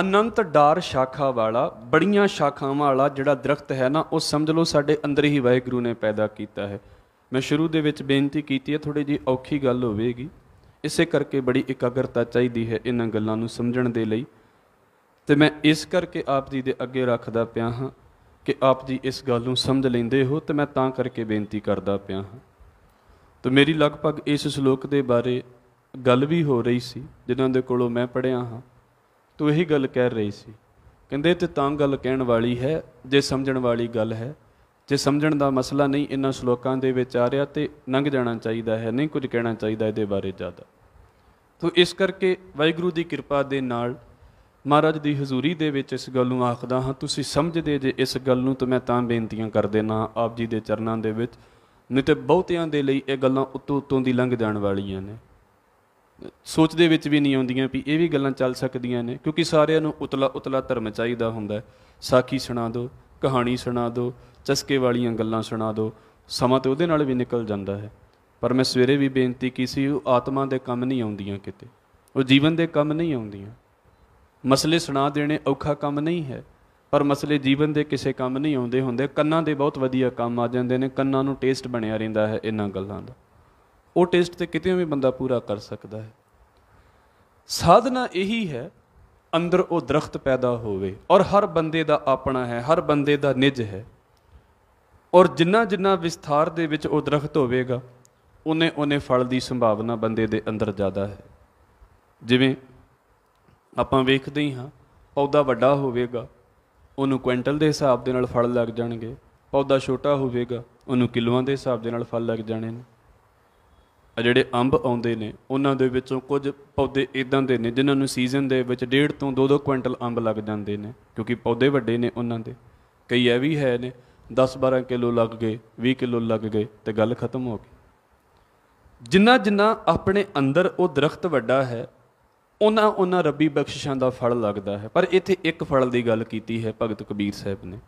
ਅਨੰਤ ਡਾਰ ਸ਼ਾਖਾ ਵਾਲਾ ਬੜੀਆਂ ਸ਼ਾਖਾਵਾਂ ਵਾਲਾ ਜਿਹੜਾ ਦਰਖਤ ਹੈ ਨਾ ਉਹ ਸਮਝ ਲਓ ਸਾਡੇ ਅੰਦਰ ਹੀ ਵਾਹਿਗੁਰੂ ਨੇ ਪੈਦਾ ਕੀਤਾ ਹੈ ਮੈਂ ਸ਼ੁਰੂ ਦੇ ਵਿੱਚ ਬੇਨਤੀ ਕੀਤੀ ਹੈ ਥੋੜੀ ਜੀ ਔਖੀ ਗੱਲ ਹੋਵੇਗੀ ਇਸੇ ਕਰਕੇ ਬੜੀ ਇਕਾਗਰਤਾ ਚਾਹੀਦੀ ਹੈ ਇਹਨਾਂ ਗੱਲਾਂ ਨੂੰ ਸਮਝਣ ਦੇ ਲਈ ਤੇ ਮੈਂ ਇਸ ਕਰਕੇ ਆਪ ਜੀ ਦੇ ਅੱਗੇ ਰੱਖਦਾ ਪਿਆ ਹਾਂ ਕਿ ਆਪ ਜੀ ਇਸ ਗੱਲ ਨੂੰ ਸਮਝ ਲੈਂਦੇ ਹੋ ਤੇ ਮੈਂ ਤਾਂ ਕਰਕੇ ਬੇਨਤੀ ਕਰਦਾ ਪਿਆ ਹਾਂ ਤੇ ਮੇਰੀ ਲਗਭਗ ਇਸ ਸ਼ਲੋਕ ਦੇ ਬਾਰੇ ਗੱਲ ਵੀ ਹੋ ਰਹੀ ਸੀ ਜਿਨ੍ਹਾਂ ਦੇ ਕੋਲੋਂ ਮੈਂ ਪੜਿਆ ਹਾਂ ਤੋ ਇਹੀ ਗੱਲ ਕਹਿ ਰਹੀ ਸੀ ਕਹਿੰਦੇ ਤੇ ਤਾਂ ਗੱਲ ਕਹਿਣ ਵਾਲੀ ਹੈ ਜੇ ਸਮਝਣ ਵਾਲੀ ਗੱਲ ਹੈ ਜੇ ਸਮਝਣ ਦਾ ਮਸਲਾ ਨਹੀਂ ਇਹਨਾਂ ਸ਼ਲੋਕਾਂ ਦੇ ਵਿੱਚ ਆ ਰਿਹਾ ਤੇ ਲੰਘ ਜਾਣਾ ਚਾਹੀਦਾ ਹੈ ਨਹੀਂ ਕੁਝ ਕਹਿਣਾ ਚਾਹੀਦਾ ਇਹਦੇ ਬਾਰੇ ਜ਼ਿਆਦਾ ਤੋ ਇਸ ਕਰਕੇ ਵਾਹਿਗੁਰੂ ਦੀ ਕਿਰਪਾ ਦੇ ਨਾਲ ਮਹਾਰਾਜ ਦੀ ਹਜ਼ੂਰੀ ਦੇ ਵਿੱਚ ਇਸ ਗੱਲ ਨੂੰ ਆਖਦਾ ਹਾਂ ਤੁਸੀਂ ਸਮਝਦੇ ਜੇ ਇਸ ਗੱਲ ਨੂੰ ਤਾਂ ਮੈਂ ਤਾਂ ਬੇਨਤੀਆਂ ਕਰ ਦੇਣਾ ਆਪ ਜੀ ਦੇ ਚਰਨਾਂ ਦੇ ਵਿੱਚ ਨਹੀਂ ਤੇ ਬਹੁਤਿਆਂ ਦੇ ਲਈ ਇਹ ਗੱਲਾਂ ਉਤੋਂ ਉਤੋਂ ਦੀ ਲੰਘ ਜਾਣ ਵਾਲੀਆਂ ਨੇ ਸੋਚ ਦੇ ਵਿੱਚ ਵੀ ਨਹੀਂ ਆਉਂਦੀਆਂ ਵੀ ਇਹ ਵੀ ਗੱਲਾਂ ਚੱਲ ਸਕਦੀਆਂ ਨੇ ਕਿਉਂਕਿ ਸਾਰਿਆਂ ਨੂੰ ਉਤਲਾ ਉਤਲਾ ਧਰਮ ਚਾਹੀਦਾ ਹੁੰਦਾ ਸਾਖੀ ਸੁਣਾ ਦਿਓ ਕਹਾਣੀ ਸੁਣਾ ਦਿਓ ਚਸਕੇ ਵਾਲੀਆਂ ਗੱਲਾਂ ਸੁਣਾ ਦਿਓ ਸਮਾਂ ਤੇ ਉਹਦੇ ਨਾਲ ਵੀ ਨਿਕਲ ਜਾਂਦਾ ਹੈ ਪਰ ਮੈਂ ਸਵੇਰੇ ਵੀ ਬੇਨਤੀ ਕੀਤੀ ਸੀ ਉਹ ਆਤਮਾ ਦੇ ਕੰਮ ਨਹੀਂ ਆਉਂਦੀਆਂ ਕਿਤੇ ਉਹ ਜੀਵਨ ਦੇ ਕੰਮ ਨਹੀਂ ਆਉਂਦੀਆਂ ਮਸਲੇ ਸੁਣਾ ਦੇਣੇ ਔਖਾ ਕੰਮ ਨਹੀਂ ਹੈ ਪਰ ਮਸਲੇ ਜੀਵਨ ਦੇ ਕਿਸੇ ਕੰਮ ਨਹੀਂ ਆਉਂਦੇ ਹੁੰਦੇ ਕੰਨਾਂ ਦੇ ਬਹੁਤ ਵਧੀਆ ਕੰਮ ਆ ਜਾਂਦੇ ਨੇ ਕੰਨਾਂ ਨੂੰ ਟੇਸਟ ਬਣਿਆ ਰਹਿੰਦਾ ਹੈ ਇਹਨਾਂ ਗੱਲਾਂ ਦਾ ਉਹ ਟੇਸਟ ਤੇ ਕਿਤੇ ਵੀ ਬੰਦਾ ਪੂਰਾ ਕਰ ਸਕਦਾ ਹੈ ਸਾਧਨਾ ਇਹੀ ਹੈ ਅੰਦਰ ਉਹ ਦਰਖਤ ਪੈਦਾ ਹੋਵੇ ਔਰ ਹਰ ਬੰਦੇ ਦਾ ਆਪਣਾ ਹੈ ਹਰ ਬੰਦੇ ਦਾ ਨਿਜ ਹੈ ਔਰ ਜਿੰਨਾ ਜਿੰਨਾ ਵਿਸਥਾਰ ਦੇ ਵਿੱਚ ਉਹ ਦਰਖਤ ਹੋਵੇਗਾ ਉਹਨੇ ਉਹਨੇ ਫਲ ਦੀ ਸੰਭਾਵਨਾ ਬੰਦੇ ਦੇ ਅੰਦਰ ਜ਼ਿਆਦਾ ਹੈ ਜਿਵੇਂ ਆਪਾਂ ਵੇਖਦੇ ਹੀ ਹਾਂ ਪੌਦਾ ਵੱਡਾ ਹੋਵੇਗਾ ਉਹਨੂੰ ਕੁਇੰਟਲ ਦੇ ਹਿਸਾਬ ਦੇ ਨਾਲ ਫਲ ਲੱਗ ਜਾਣਗੇ ਪੌਦਾ ਛੋਟਾ ਹੋਵੇਗਾ ਉਹਨੂੰ ਕਿਲੋਆਂ ਦੇ ਹਿਸਾਬ ਦੇ ਨਾਲ ਫਲ ਲੱਗ ਜਾਣੇ ਨੇ ਆ ਜਿਹੜੇ ਅੰਬ ਆਉਂਦੇ ਨੇ ਉਹਨਾਂ ਦੇ ਵਿੱਚੋਂ ਕੁਝ ਪੌਦੇ ਇਦਾਂ ਦੇ ਨੇ ਜਿਨ੍ਹਾਂ ਨੂੰ ਸੀਜ਼ਨ ਦੇ ਵਿੱਚ ਡੇਢ ਤੋਂ 2-2 ਕੁਇੰਟਲ ਅੰਬ ਲੱਗ ਜਾਂਦੇ ਨੇ ਕਿਉਂਕਿ ਪੌਦੇ ਵੱਡੇ ਨੇ ਉਹਨਾਂ ਦੇ ਕਈ ਐ ਵੀ ਹੈ ਨੇ 10-12 ਕਿਲੋ ਲੱਗ ਗਏ 20 ਕਿਲੋ ਲੱਗ ਗਏ ਤੇ ਗੱਲ ਖਤਮ ਹੋ ਗਈ ਜਿੰਨਾ ਜਿੰਨਾ ਆਪਣੇ ਅੰਦਰ ਉਹ ਦਰਖਤ ਵੱਡਾ ਹੈ ਉਹਨਾਂ ਉਹਨਾਂ ਰੱਬੀ ਬਖਸ਼ਿਸ਼ਾਂ ਦਾ ਫਲ ਲੱਗਦਾ ਹੈ ਪਰ ਇੱਥੇ ਇੱਕ ਫਲ ਦੀ ਗੱਲ ਕੀਤੀ ਹੈ ਭਗਤ ਕਬੀਰ ਸਾਹਿਬ ਨੇ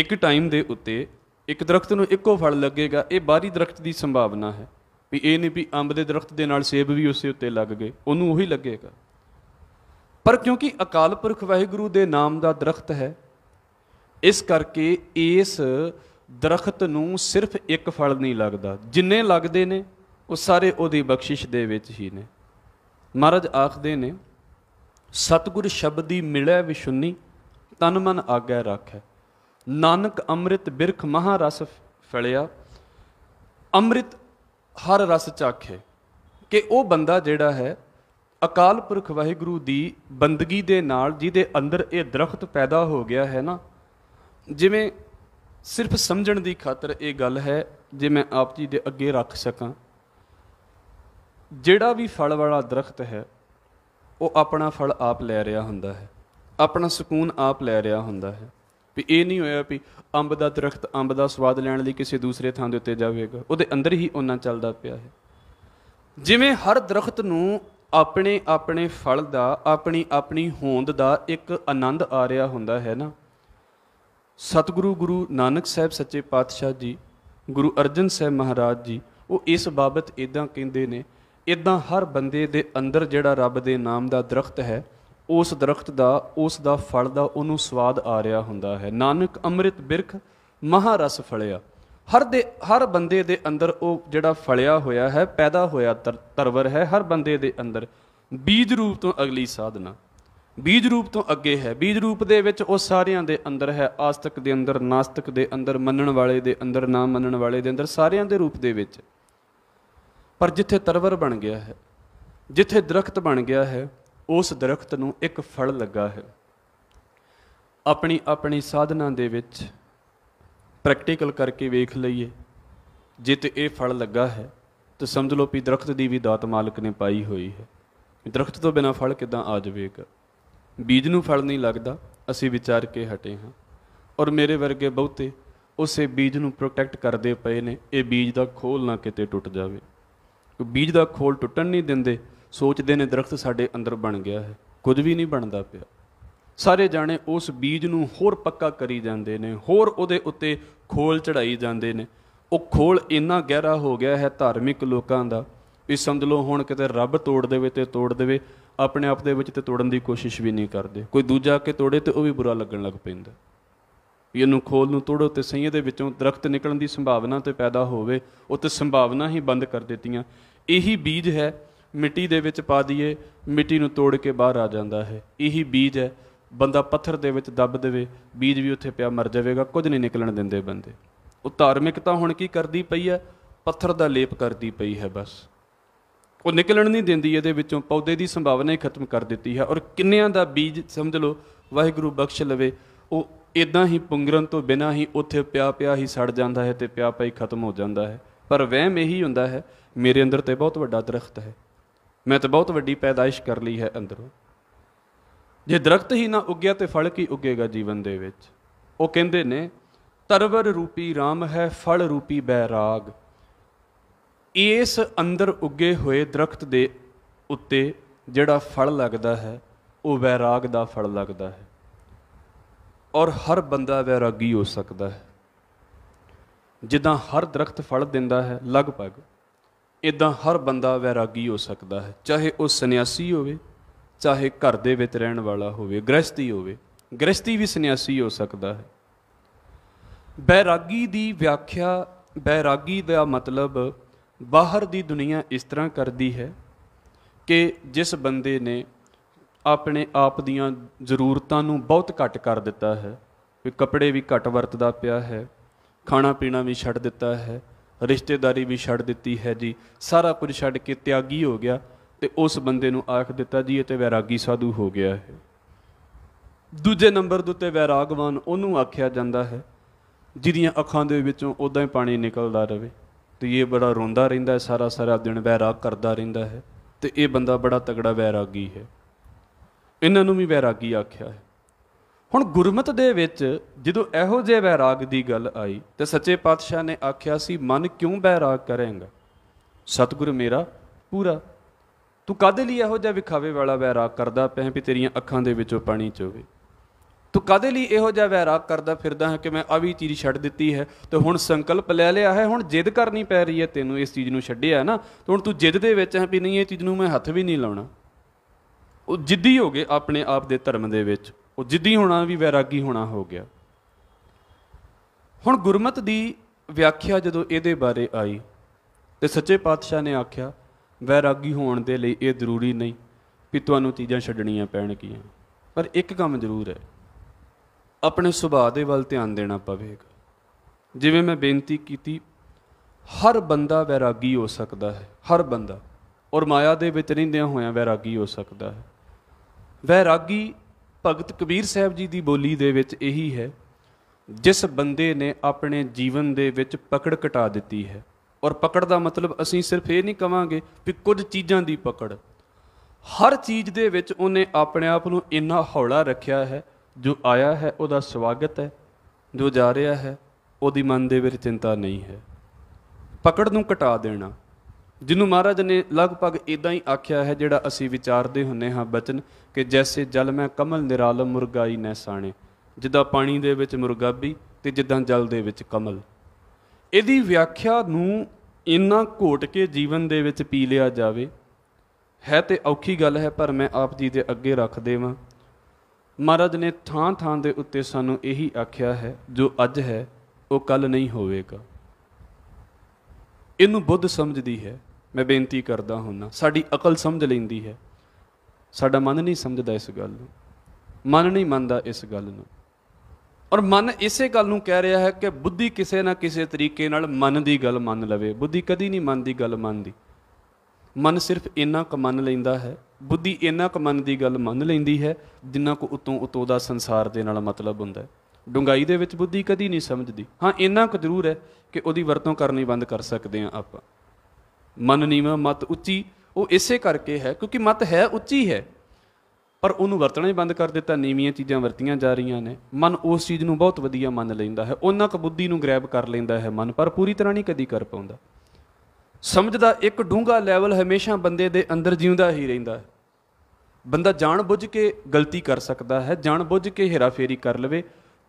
ਇੱਕ ਟਾਈਮ ਦੇ ਉੱਤੇ ਇੱਕ ਦਰਖਤ ਨੂੰ ਇੱਕੋ ਫਲ ਲੱਗੇਗਾ ਇਹ ਬਾਹਰੀ ਦਰਖਤ ਦੀ ਸੰਭਾਵਨਾ ਹੈ ਵੀ ਇਹ ਨਹੀਂ ਵੀ ਅੰਬ ਦੇ ਦਰਖਤ ਦੇ ਨਾਲ ਸੇਬ ਵੀ ਉਸੇ ਉੱਤੇ ਲੱਗ ਗਏ ਉਹਨੂੰ ਉਹੀ ਲੱਗੇਗਾ ਪਰ ਕਿਉਂਕਿ ਅਕਾਲ ਪੁਰਖ ਵਾਹਿਗੁਰੂ ਦੇ ਨਾਮ ਦਾ ਦਰਖਤ ਹੈ ਇਸ ਕਰਕੇ ਇਸ ਦਰਖਤ ਨੂੰ ਸਿਰਫ ਇੱਕ ਫਲ ਨਹੀਂ ਲੱਗਦਾ ਜਿੰਨੇ ਲੱਗਦੇ ਨੇ ਉਹ ਸਾਰੇ ਉਹਦੀ ਬਖਸ਼ਿਸ਼ ਦੇ ਵਿੱਚ ਹੀ ਨੇ ਮਹਾਰਾਜ ਆਖਦੇ ਨੇ ਸਤਗੁਰ ਸ਼ਬਦ ਦੀ ਮਿਲੈ ਵਿਸ਼ੁੰਨੀ ਤਨ ਮਨ ਆਗੈ ਰੱਖੈ ਨਾਨਕ ਅੰਮ੍ਰਿਤ ਬਿਰਖ ਮਹਾ ਰਸ ਫਲਿਆ ਅੰਮ੍ਰਿਤ ਹਰ ਰਸ ਚਾਖੇ ਕਿ ਉਹ ਬੰਦਾ ਜਿਹੜਾ ਹੈ ਅਕਾਲ ਪੁਰਖ ਵਾਹਿਗੁਰੂ ਦੀ ਬੰਦਗੀ ਦੇ ਨਾਲ ਜਿਹਦੇ ਅੰਦਰ ਇਹ ਦਰਖਤ ਪੈਦਾ ਹੋ ਗਿਆ ਹੈ ਨਾ ਜਿਵੇਂ ਸਿਰਫ ਸਮਝਣ ਦੀ ਖਾਤਰ ਇਹ ਗੱਲ ਹੈ ਜੇ ਮੈਂ ਆਪ ਜੀ ਦੇ ਅੱਗੇ ਰੱਖ ਸਕਾਂ ਜਿਹੜਾ ਵੀ ਫਲ ਵਾਲਾ ਦਰਖਤ ਹੈ ਉਹ ਆਪਣਾ ਫਲ ਆਪ ਲੈ ਰਿਹਾ ਹੁੰਦਾ ਹੈ ਆਪਣਾ ਸਕੂਨ ਆਪ ਲੈ ਰਿਹਾ ਹੁੰਦਾ ਹੈ ਵੀ ਇਹ ਨਹੀਂ ਹੋਇਆ ਵੀ ਅੰਬ ਦਾ ਦਰਖਤ ਅੰਬ ਦਾ ਸਵਾਦ ਲੈਣ ਲਈ ਕਿਸੇ ਦੂਸਰੇ ਥਾਂ ਦੇ ਉੱਤੇ ਜਾਵੇਗਾ ਉਹਦੇ ਅੰਦਰ ਹੀ ਉਹਨਾਂ ਚੱਲਦਾ ਪਿਆ ਹੈ ਜਿਵੇਂ ਹਰ ਦਰਖਤ ਨੂੰ ਆਪਣੇ ਆਪਣੇ ਫਲ ਦਾ ਆਪਣੀ ਆਪਣੀ ਹੋਂਦ ਦਾ ਇੱਕ ਆਨੰਦ ਆ ਰਿਹਾ ਹੁੰਦਾ ਹੈ ਨਾ ਸਤਿਗੁਰੂ ਗੁਰੂ ਨਾਨਕ ਸਾਹਿਬ ਸੱਚੇ ਪਾਤਸ਼ਾਹ ਜੀ ਗੁਰੂ ਅਰਜਨ ਸਾਹਿਬ ਮਹਾਰਾਜ ਜੀ ਉਹ ਇਸ ਬਾਬਤ ਇਦਾਂ ਕਹਿੰਦੇ ਨੇ ਇਦਾਂ ਹਰ ਬੰਦੇ ਦੇ ਅੰਦਰ ਜਿਹੜਾ ਰੱਬ ਦੇ ਨਾਮ ਦਾ ਦਰਖਤ ਹੈ ਉਸ ਦਰਖਤ ਦਾ ਉਸ ਦਾ ਫਲ ਦਾ ਉਹਨੂੰ ਸਵਾਦ ਆ ਰਿਹਾ ਹੁੰਦਾ ਹੈ ਨਾਨਕ ਅੰਮ੍ਰਿਤ ਬਿਰਖ ਮਹਾ ਰਸ ਫਲਿਆ ਹਰ ਦੇ ਹਰ ਬੰਦੇ ਦੇ ਅੰਦਰ ਉਹ ਜਿਹੜਾ ਫਲਿਆ ਹੋਇਆ ਹੈ ਪੈਦਾ ਹੋਇਆ ਤਰਵਰ ਹੈ ਹਰ ਬੰਦੇ ਦੇ ਅੰਦਰ ਬੀਜ ਰੂਪ ਤੋਂ ਅਗਲੀ ਸਾਧਨਾ ਬੀਜ ਰੂਪ ਤੋਂ ਅੱਗੇ ਹੈ ਬੀਜ ਰੂਪ ਦੇ ਵਿੱਚ ਉਹ ਸਾਰਿਆਂ ਦੇ ਅੰਦਰ ਹੈ ਆਸਤਕ ਦੇ ਅੰਦਰ ਨਾਸਤਕ ਦੇ ਅੰਦਰ ਮੰਨਣ ਵਾਲੇ ਦੇ ਅੰਦਰ ਨਾ ਮੰਨਣ ਵਾਲੇ ਦੇ ਅੰਦਰ ਸਾਰਿਆਂ ਦੇ ਰੂਪ ਦੇ ਵਿੱਚ ਪਰ ਜਿੱਥੇ ਤਰਵਰ ਬਣ ਗਿਆ ਹੈ ਜਿੱਥੇ ਦਰਖਤ ਬਣ ਗਿਆ ਹੈ ਉਸ ਦਰਖਤ ਨੂੰ ਇੱਕ ਫਲ ਲੱਗਾ ਹੈ ਆਪਣੀ ਆਪਣੀ ਸਾਧਨਾ ਦੇ ਵਿੱਚ ਪ੍ਰੈਕਟੀਕਲ ਕਰਕੇ ਵੇਖ ਲਈਏ ਜਿੱਤ ਇਹ ਫਲ ਲੱਗਾ ਹੈ ਤਾਂ ਸਮਝ ਲਓ ਵੀ ਦਰਖਤ ਦੀ ਵੀ ਦਾਤ ਮਾਲਕ ਨੇ ਪਾਈ ਹੋਈ ਹੈ ਦਰਖਤ ਤੋਂ ਬਿਨਾ ਫਲ ਕਿਦਾਂ ਆ ਜਾਵੇਗਾ ਬੀਜ ਨੂੰ ਫਲ ਨਹੀਂ ਲੱਗਦਾ ਅਸੀਂ ਵਿਚਾਰ ਕੇ ਹਟੇ ਹਾਂ ਔਰ ਮੇਰੇ ਵਰਗੇ ਬਹੁਤੇ ਉਸੇ ਬੀਜ ਨੂੰ ਪ੍ਰੋਟੈਕਟ ਕਰਦੇ ਪਏ ਨੇ ਇਹ ਬੀਜ ਦਾ ਖੋਲ ਨਾ ਕਿਤੇ ਟੁੱਟ ਜਾਵੇ ਬੀਜ ਦਾ ਖੋਲ ਟੁੱਟਣ ਨਹੀਂ ਦਿੰਦੇ ਸੋਚਦੇ ਨੇ ਦਰਖਤ ਸਾਡੇ ਅੰਦਰ ਬਣ ਗਿਆ ਹੈ ਕੁਝ ਵੀ ਨਹੀਂ ਬਣਦਾ ਪਿਆ ਸਾਰੇ ਜਾਣੇ ਉਸ ਬੀਜ ਨੂੰ ਹੋਰ ਪੱਕਾ ਕਰੀ ਜਾਂਦੇ ਨੇ ਹੋਰ ਉਹਦੇ ਉੱਤੇ ਖੋਲ ਚੜਾਈ ਜਾਂਦੇ ਨੇ ਉਹ ਖੋਲ ਇੰਨਾ ਗਹਿਰਾ ਹੋ ਗਿਆ ਹੈ ਧਾਰਮਿਕ ਲੋਕਾਂ ਦਾ ਇਸ ਸਮਝ ਲਓ ਹੁਣ ਕਿਤੇ ਰੱਬ ਤੋੜ ਦੇਵੇ ਤੇ ਤੋੜ ਦੇਵੇ ਆਪਣੇ ਆਪ ਦੇ ਵਿੱਚ ਤੇ ਤੋੜਨ ਦੀ ਕੋਸ਼ਿਸ਼ ਵੀ ਨਹੀਂ ਕਰਦੇ ਕੋਈ ਦੂਜਾ ਆ ਕੇ ਤੋੜੇ ਤੇ ਉਹ ਵੀ ਬੁਰਾ ਲੱਗਣ ਲੱਗ ਪੈਂਦਾ ਇਹਨੂੰ ਖੋਲ ਨੂੰ ਤੋੜੋ ਤੇ ਸਈਏ ਦੇ ਵਿੱਚੋਂ ਦਰਖਤ ਨਿਕਲਣ ਦੀ ਸੰਭਾਵਨਾ ਤੇ ਪੈਦਾ ਹੋਵੇ ਉਹ ਤੇ ਸੰਭਾਵਨਾ ਹੀ ਬੰਦ ਕਰ ਦਿੱਤੀਆਂ ਇਹੀ ਬੀਜ ਹੈ ਮਿੱਟੀ ਦੇ ਵਿੱਚ ਪਾ ਦਈਏ ਮਿੱਟੀ ਨੂੰ ਤੋੜ ਕੇ ਬਾਹਰ ਆ ਜਾਂਦਾ ਹੈ ਇਹੀ ਬੀਜ ਹੈ ਬੰਦਾ ਪੱਥਰ ਦੇ ਵਿੱਚ ਦੱਬ ਦੇਵੇ ਬੀਜ ਵੀ ਉੱਥੇ ਪਿਆ ਮਰ ਜਾਵੇਗਾ ਕੁਝ ਨਹੀਂ ਨਿਕਲਣ ਦਿੰਦੇ ਬੰਦੇ ਉਹ ਧਾਰਮਿਕਤਾ ਹੁਣ ਕੀ ਕਰਦੀ ਪਈ ਹੈ ਪੱਥਰ ਦਾ ਲੇਪ ਕਰਦੀ ਪਈ ਹੈ ਬਸ ਉਹ ਨਿਕਲਣ ਨਹੀਂ ਦਿੰਦੀ ਇਹਦੇ ਵਿੱਚੋਂ ਪੌਦੇ ਦੀ ਸੰਭਾਵਨਾ ਹੀ ਖਤਮ ਕਰ ਦਿੱਤੀ ਹੈ ਔਰ ਕਿੰਨਿਆਂ ਦਾ ਬੀਜ ਸਮਝ ਲਓ ਵਾਹਿਗੁਰੂ ਬਖਸ਼ ਲਵੇ ਉਹ ਇਦਾਂ ਹੀ ਪੁੰਗਰਨ ਤੋਂ ਬਿਨਾ ਹੀ ਉੱਥੇ ਪਿਆ ਪਿਆ ਹੀ ਸੜ ਜਾਂਦਾ ਹੈ ਤੇ ਪਿਆ ਪਈ ਖਤਮ ਹੋ ਜਾਂਦਾ ਹੈ ਪਰ ਵਹਿਮ ਇਹੀ ਹੁੰਦਾ ਹੈ ਮੇਰੇ ਅੰਦਰ ਤੇ ਬਹੁਤ ਵੱਡਾ ਦਰਖਤ ਹੈ ਮੈਂ ਤਾਂ ਬਹੁਤ ਵੱਡੀ ਪੈਦਾਇਸ਼ ਕਰ ਲਈ ਹੈ ਅੰਦਰੋਂ ਜੇ ਦਰਖਤ ਹੀ ਨਾ ਉੱਗਿਆ ਤੇ ਫਲ ਕੀ ਉੱਗੇਗਾ ਜੀਵਨ ਦੇ ਵਿੱਚ ਉਹ ਕਹਿੰਦੇ ਨੇ ਤਰਵਰ ਰੂਪੀ RAM ਹੈ ਫਲ ਰੂਪੀ ਬੈਰਾਗ ਇਸ ਅੰਦਰ ਉੱਗੇ ਹੋਏ ਦਰਖਤ ਦੇ ਉੱਤੇ ਜਿਹੜਾ ਫਲ ਲੱਗਦਾ ਹੈ ਉਹ ਵੈਰਾਗ ਦਾ ਫਲ ਲੱਗਦਾ ਹੈ ਔਰ ਹਰ ਬੰਦਾ ਵੈਰਾਗੀ ਹੋ ਸਕਦਾ ਹੈ ਜਿੱਦਾਂ ਹਰ ਦਰਖਤ ਫਲ ਦਿੰਦਾ ਹੈ ਲਗਭਗ ਇਦਾਂ ਹਰ ਬੰਦਾ ਵੈਰਾਗੀ ਹੋ ਸਕਦਾ ਹੈ ਚਾਹੇ ਉਹ ਸੰਨਿਆਸੀ ਹੋਵੇ ਚਾਹੇ ਘਰ ਦੇ ਵਿੱਚ ਰਹਿਣ ਵਾਲਾ ਹੋਵੇ ਗ੍ਰਸਤੀ ਹੋਵੇ ਗ੍ਰਸਤੀ ਵੀ ਸੰਨਿਆਸੀ ਹੋ ਸਕਦਾ ਹੈ ਬੈਰਾਗੀ ਦੀ ਵਿਆਖਿਆ ਬੈਰਾਗੀ ਦਾ ਮਤਲਬ ਬਾਹਰ ਦੀ ਦੁਨੀਆ ਇਸ ਤਰ੍ਹਾਂ ਕਰਦੀ ਹੈ ਕਿ ਜਿਸ ਬੰਦੇ ਨੇ ਆਪਣੇ ਆਪ ਦੀਆਂ ਜ਼ਰੂਰਤਾਂ ਨੂੰ ਬਹੁਤ ਘੱਟ ਕਰ ਦਿੱਤਾ ਹੈ ਕੋਈ ਕੱਪੜੇ ਵੀ ਘੱਟ ਵਰਤਦਾ ਪਿਆ ਹੈ ਖਾਣਾ ਪੀਣਾ ਵੀ ਛੱਡ ਦਿੱਤਾ ਹੈ ਰਿਸ਼ਤੇਦਾਰੀ ਵੀ ਛੱਡ ਦਿੱਤੀ ਹੈ ਜੀ ਸਾਰਾ ਕੁਝ ਛੱਡ ਕੇ ਤਿਆਗੀ ਹੋ ਗਿਆ ਤੇ ਉਸ ਬੰਦੇ ਨੂੰ ਆਖ ਦਿੱਤਾ ਜੀ ਇਹ ਤੇ ਵੈਰਾਗੀ ਸਾਧੂ ਹੋ ਗਿਆ ਹੈ ਦੂਜੇ ਨੰਬਰ ਦੇ ਉੱਤੇ ਵੈਰਾਗਵਾਨ ਉਹਨੂੰ ਆਖਿਆ ਜਾਂਦਾ ਹੈ ਜਿਹਦੀਆਂ ਅੱਖਾਂ ਦੇ ਵਿੱਚੋਂ ਉਦਾਂ ਹੀ ਪਾਣੀ ਨਿਕਲਦਾ ਰਹੇ ਤੇ ਇਹ ਬੜਾ ਰੋਂਦਾ ਰਹਿੰਦਾ ਹੈ ਸਾਰਾ ਸਾਰਾ ਦਿਨ ਵੈਰਾਗ ਕਰਦਾ ਰਹਿੰਦਾ ਹੈ ਤੇ ਇਹ ਬੰਦਾ ਬੜਾ ਤਕੜਾ ਵੈਰਾਗੀ ਹੈ ਇਹਨਾਂ ਨੂੰ ਵੀ ਵੈਰਾਗੀ ਆਖਿਆ ਹੈ ਹੁਣ ਗੁਰਮਤ ਦੇ ਵਿੱਚ ਜਦੋਂ ਇਹੋ ਜਿਹੇ ਬੈਰਾਗ ਦੀ ਗੱਲ ਆਈ ਤੇ ਸੱਚੇ ਪਾਤਸ਼ਾਹ ਨੇ ਆਖਿਆ ਸੀ ਮਨ ਕਿਉਂ ਬੈਰਾਗ ਕਰੇਗਾ ਸਤਿਗੁਰ ਮੇਰਾ ਪੂਰਾ ਤੂੰ ਕਾਦੇ ਲਈ ਇਹੋ ਜਿਹਾ ਵਿਖਾਵੇ ਵਾਲਾ ਬੈਰਾਗ ਕਰਦਾ ਪਿਆ ਵੀ ਤੇਰੀਆਂ ਅੱਖਾਂ ਦੇ ਵਿੱਚੋਂ ਪਾਣੀ ਚੋਵੇ ਤੂੰ ਕਾਦੇ ਲਈ ਇਹੋ ਜਿਹਾ ਵੈਰਾਗ ਕਰਦਾ ਫਿਰਦਾ ਹੈ ਕਿ ਮੈਂ ਆ ਵੀ ਚੀਜ਼ ਛੱਡ ਦਿੱਤੀ ਹੈ ਤੇ ਹੁਣ ਸੰਕਲਪ ਲੈ ਲਿਆ ਹੈ ਹੁਣ ਜਿੱਦ ਕਰਨੀ ਪੈ ਰਹੀ ਹੈ ਤੈਨੂੰ ਇਸ ਚੀਜ਼ ਨੂੰ ਛੱਡਿਆ ਨਾ ਤੇ ਹੁਣ ਤੂੰ ਜਿੱਦ ਦੇ ਵਿੱਚ ਹੈ ਵੀ ਨਹੀਂ ਇਹ ਚੀਜ਼ ਨੂੰ ਮੈਂ ਹੱਥ ਵੀ ਨਹੀਂ ਲਾਉਣਾ ਉਹ ਜਿੱਦੀ ਹੋ ਗਏ ਆਪਣੇ ਆਪ ਦੇ ਧਰਮ ਦੇ ਵਿੱਚ ਉਹ ਜਿੱਦੀ ਹੋਣਾ ਵੀ ਵੈਰਾਗੀ ਹੋਣਾ ਹੋ ਗਿਆ ਹੁਣ ਗੁਰਮਤ ਦੀ ਵਿਆਖਿਆ ਜਦੋਂ ਇਹਦੇ ਬਾਰੇ ਆਈ ਤੇ ਸੱਚੇ ਪਾਤਸ਼ਾਹ ਨੇ ਆਖਿਆ ਵੈਰਾਗੀ ਹੋਣ ਦੇ ਲਈ ਇਹ ਜ਼ਰੂਰੀ ਨਹੀਂ ਕਿ ਤੁਹਾਨੂੰ ਚੀਜ਼ਾਂ ਛੱਡਣੀਆਂ ਪੈਣਗੀਆਂ ਪਰ ਇੱਕ ਕੰਮ ਜ਼ਰੂਰ ਹੈ ਆਪਣੇ ਸੁਭਾਅ ਦੇ ਵੱਲ ਧਿਆਨ ਦੇਣਾ ਪਵੇਗਾ ਜਿਵੇਂ ਮੈਂ ਬੇਨਤੀ ਕੀਤੀ ਹਰ ਬੰਦਾ ਵੈਰਾਗੀ ਹੋ ਸਕਦਾ ਹੈ ਹਰ ਬੰਦਾ ਔਰ ਮਾਇਆ ਦੇ ਵਿੱਚ ਰਹਿੰਦਿਆਂ ਹੋਇਆਂ ਵੈਰਾਗੀ ਹੋ ਸਕਦਾ ਹੈ ਵੈਰਾਗੀ ਭਗਤ ਕਬੀਰ ਸਾਹਿਬ ਜੀ ਦੀ ਬੋਲੀ ਦੇ ਵਿੱਚ ਇਹੀ ਹੈ ਜਿਸ ਬੰਦੇ ਨੇ ਆਪਣੇ ਜੀਵਨ ਦੇ ਵਿੱਚ ਪਕੜ ਕਟਾ ਦਿੱਤੀ ਹੈ ਔਰ ਪਕੜ ਦਾ ਮਤਲਬ ਅਸੀਂ ਸਿਰਫ ਇਹ ਨਹੀਂ ਕਵਾਂਗੇ ਕਿ ਕੁਝ ਚੀਜ਼ਾਂ ਦੀ ਪਕੜ ਹਰ ਚੀਜ਼ ਦੇ ਵਿੱਚ ਉਹਨੇ ਆਪਣੇ ਆਪ ਨੂੰ ਇੰਨਾ ਹੌਲਾ ਰੱਖਿਆ ਹੈ ਜੋ ਆਇਆ ਹੈ ਉਹਦਾ ਸਵਾਗਤ ਹੈ ਜੋ ਜਾ ਰਿਹਾ ਹੈ ਉਹਦੀ ਮਨ ਦੇ ਵਿੱਚ ਚਿੰਤਾ ਨਹੀਂ ਹੈ ਪਕੜ ਨੂੰ ਕਟਾ ਦੇਣਾ ਜਿਹਨੂੰ ਮਹਾਰਾਜ ਨੇ ਲਗਭਗ ਇਦਾਂ ਹੀ ਆਖਿਆ ਹੈ ਜਿਹੜਾ ਅਸੀਂ ਵਿਚਾਰਦੇ ਹੁੰਨੇ ਹਾਂ ਬਚਨ ਕਿ ਜੈਸੇ ਜਲ ਮੈਂ ਕਮਲ ਨਿਰਾਲਮ ਮੁਰਗਾਈ ਸਾਣੇ ਜਿੱਦਾਂ ਪਾਣੀ ਦੇ ਵਿੱਚ ਮੁਰਗਾਬੀ ਤੇ ਜਿੱਦਾਂ ਜਲ ਦੇ ਵਿੱਚ ਕਮਲ ਇਹਦੀ ਵਿਆਖਿਆ ਨੂੰ ਇੰਨਾ ਘੋਟ ਕੇ ਜੀਵਨ ਦੇ ਵਿੱਚ ਪੀ ਲਿਆ ਜਾਵੇ ਹੈ ਤੇ ਔਖੀ ਗੱਲ ਹੈ ਪਰ ਮੈਂ ਆਪ ਜੀ ਦੇ ਅੱਗੇ ਰੱਖ ਦੇਵਾਂ ਮਹਾਰਾਜ ਨੇ ਥਾਂ ਥਾਂ ਦੇ ਉੱਤੇ ਸਾਨੂੰ ਇਹੀ ਆਖਿਆ ਹੈ ਜੋ ਅੱਜ ਹੈ ਉਹ ਕੱਲ ਨਹੀਂ ਹੋਵੇਗਾ ਇਹਨੂੰ ਬੁੱਧ ਸਮਝਦੀ ਹੈ ਮੈਂ ਬੇਨਤੀ ਕਰਦਾ ਹੁੰਨਾ ਸਾਡੀ ਅਕਲ ਸਮਝ ਲੈਂਦੀ ਹੈ ਸਾਡਾ ਮਨ ਨਹੀਂ ਸਮਝਦਾ ਇਸ ਗੱਲ ਨੂੰ ਮਨ ਨਹੀਂ ਮੰਨਦਾ ਇਸ ਗੱਲ ਨੂੰ ਔਰ ਮਨ ਇਸੇ ਗੱਲ ਨੂੰ ਕਹਿ ਰਿਹਾ ਹੈ ਕਿ ਬੁੱਧੀ ਕਿਸੇ ਨਾ ਕਿਸੇ ਤਰੀਕੇ ਨਾਲ ਮਨ ਦੀ ਗੱਲ ਮੰਨ ਲਵੇ ਬੁੱਧੀ ਕਦੀ ਨਹੀਂ ਮਨ ਦੀ ਗੱਲ ਮੰਨਦੀ ਮਨ ਸਿਰਫ ਇੰਨਾ ਕੁ ਮੰਨ ਲੈਂਦਾ ਹੈ ਬੁੱਧੀ ਇੰਨਾ ਕੁ ਮਨ ਦੀ ਗੱਲ ਮੰਨ ਲੈਂਦੀ ਹੈ ਜਿੰਨਾ ਕੁ ਉਤੋਂ ਉਤੋਂ ਦਾ ਸੰਸਾਰ ਦੇ ਨਾਲ ਮਤਲਬ ਹੁੰਦਾ ਹੈ ਡੁੰਗਾਈ ਦੇ ਵਿੱਚ ਬੁੱਧੀ ਕਦੀ ਨਹੀਂ ਸਮਝਦੀ ਹਾਂ ਇੰਨਾ ਕੁ ਜ਼ਰੂਰ ਹੈ ਕਿ ਉਹਦੀ ਵਰਤੋਂ ਕਰਨੀ ਬੰਦ ਕਰ ਸਕਦੇ ਆ ਆਪਾਂ ਮਨ ਨੀਵਾ ਮਤ ਉੱਚੀ ਉਹ ਇਸੇ ਕਰਕੇ ਹੈ ਕਿਉਂਕਿ ਮਤ ਹੈ ਉੱਚੀ ਹੈ ਪਰ ਉਹਨੂੰ ਵਰਤਣਾ ਹੀ ਬੰਦ ਕਰ ਦਿੱਤਾ ਨੀਵੀਆਂ ਚੀਜ਼ਾਂ ਵਰਤੀਆਂ ਜਾ ਰਹੀਆਂ ਨੇ ਮਨ ਉਸ ਚੀਜ਼ ਨੂੰ ਬਹੁਤ ਵਧੀਆ ਮੰਨ ਲੈਂਦਾ ਹੈ ਉਹਨਾਂ ਕ ਬੁੱਧੀ ਨੂੰ ਗ੍ਰੈਬ ਕਰ ਲੈਂਦਾ ਹੈ ਮਨ ਪਰ ਪੂਰੀ ਤਰ੍ਹਾਂ ਨਹੀਂ ਕਦੀ ਕਰ ਪਾਉਂਦਾ ਸਮਝ ਦਾ ਇੱਕ ਡੂੰਘਾ ਲੈਵਲ ਹਮੇਸ਼ਾ ਬੰਦੇ ਦੇ ਅੰਦਰ ਜਿਉਂਦਾ ਹੀ ਰਹਿੰਦਾ ਹੈ ਬੰਦਾ ਜਾਣ ਬੁੱਝ ਕੇ ਗਲਤੀ ਕਰ ਸਕਦਾ ਹੈ ਜਾਣ ਬੁੱਝ ਕੇ ਹੇਰਾਫੇਰੀ ਕਰ ਲਵੇ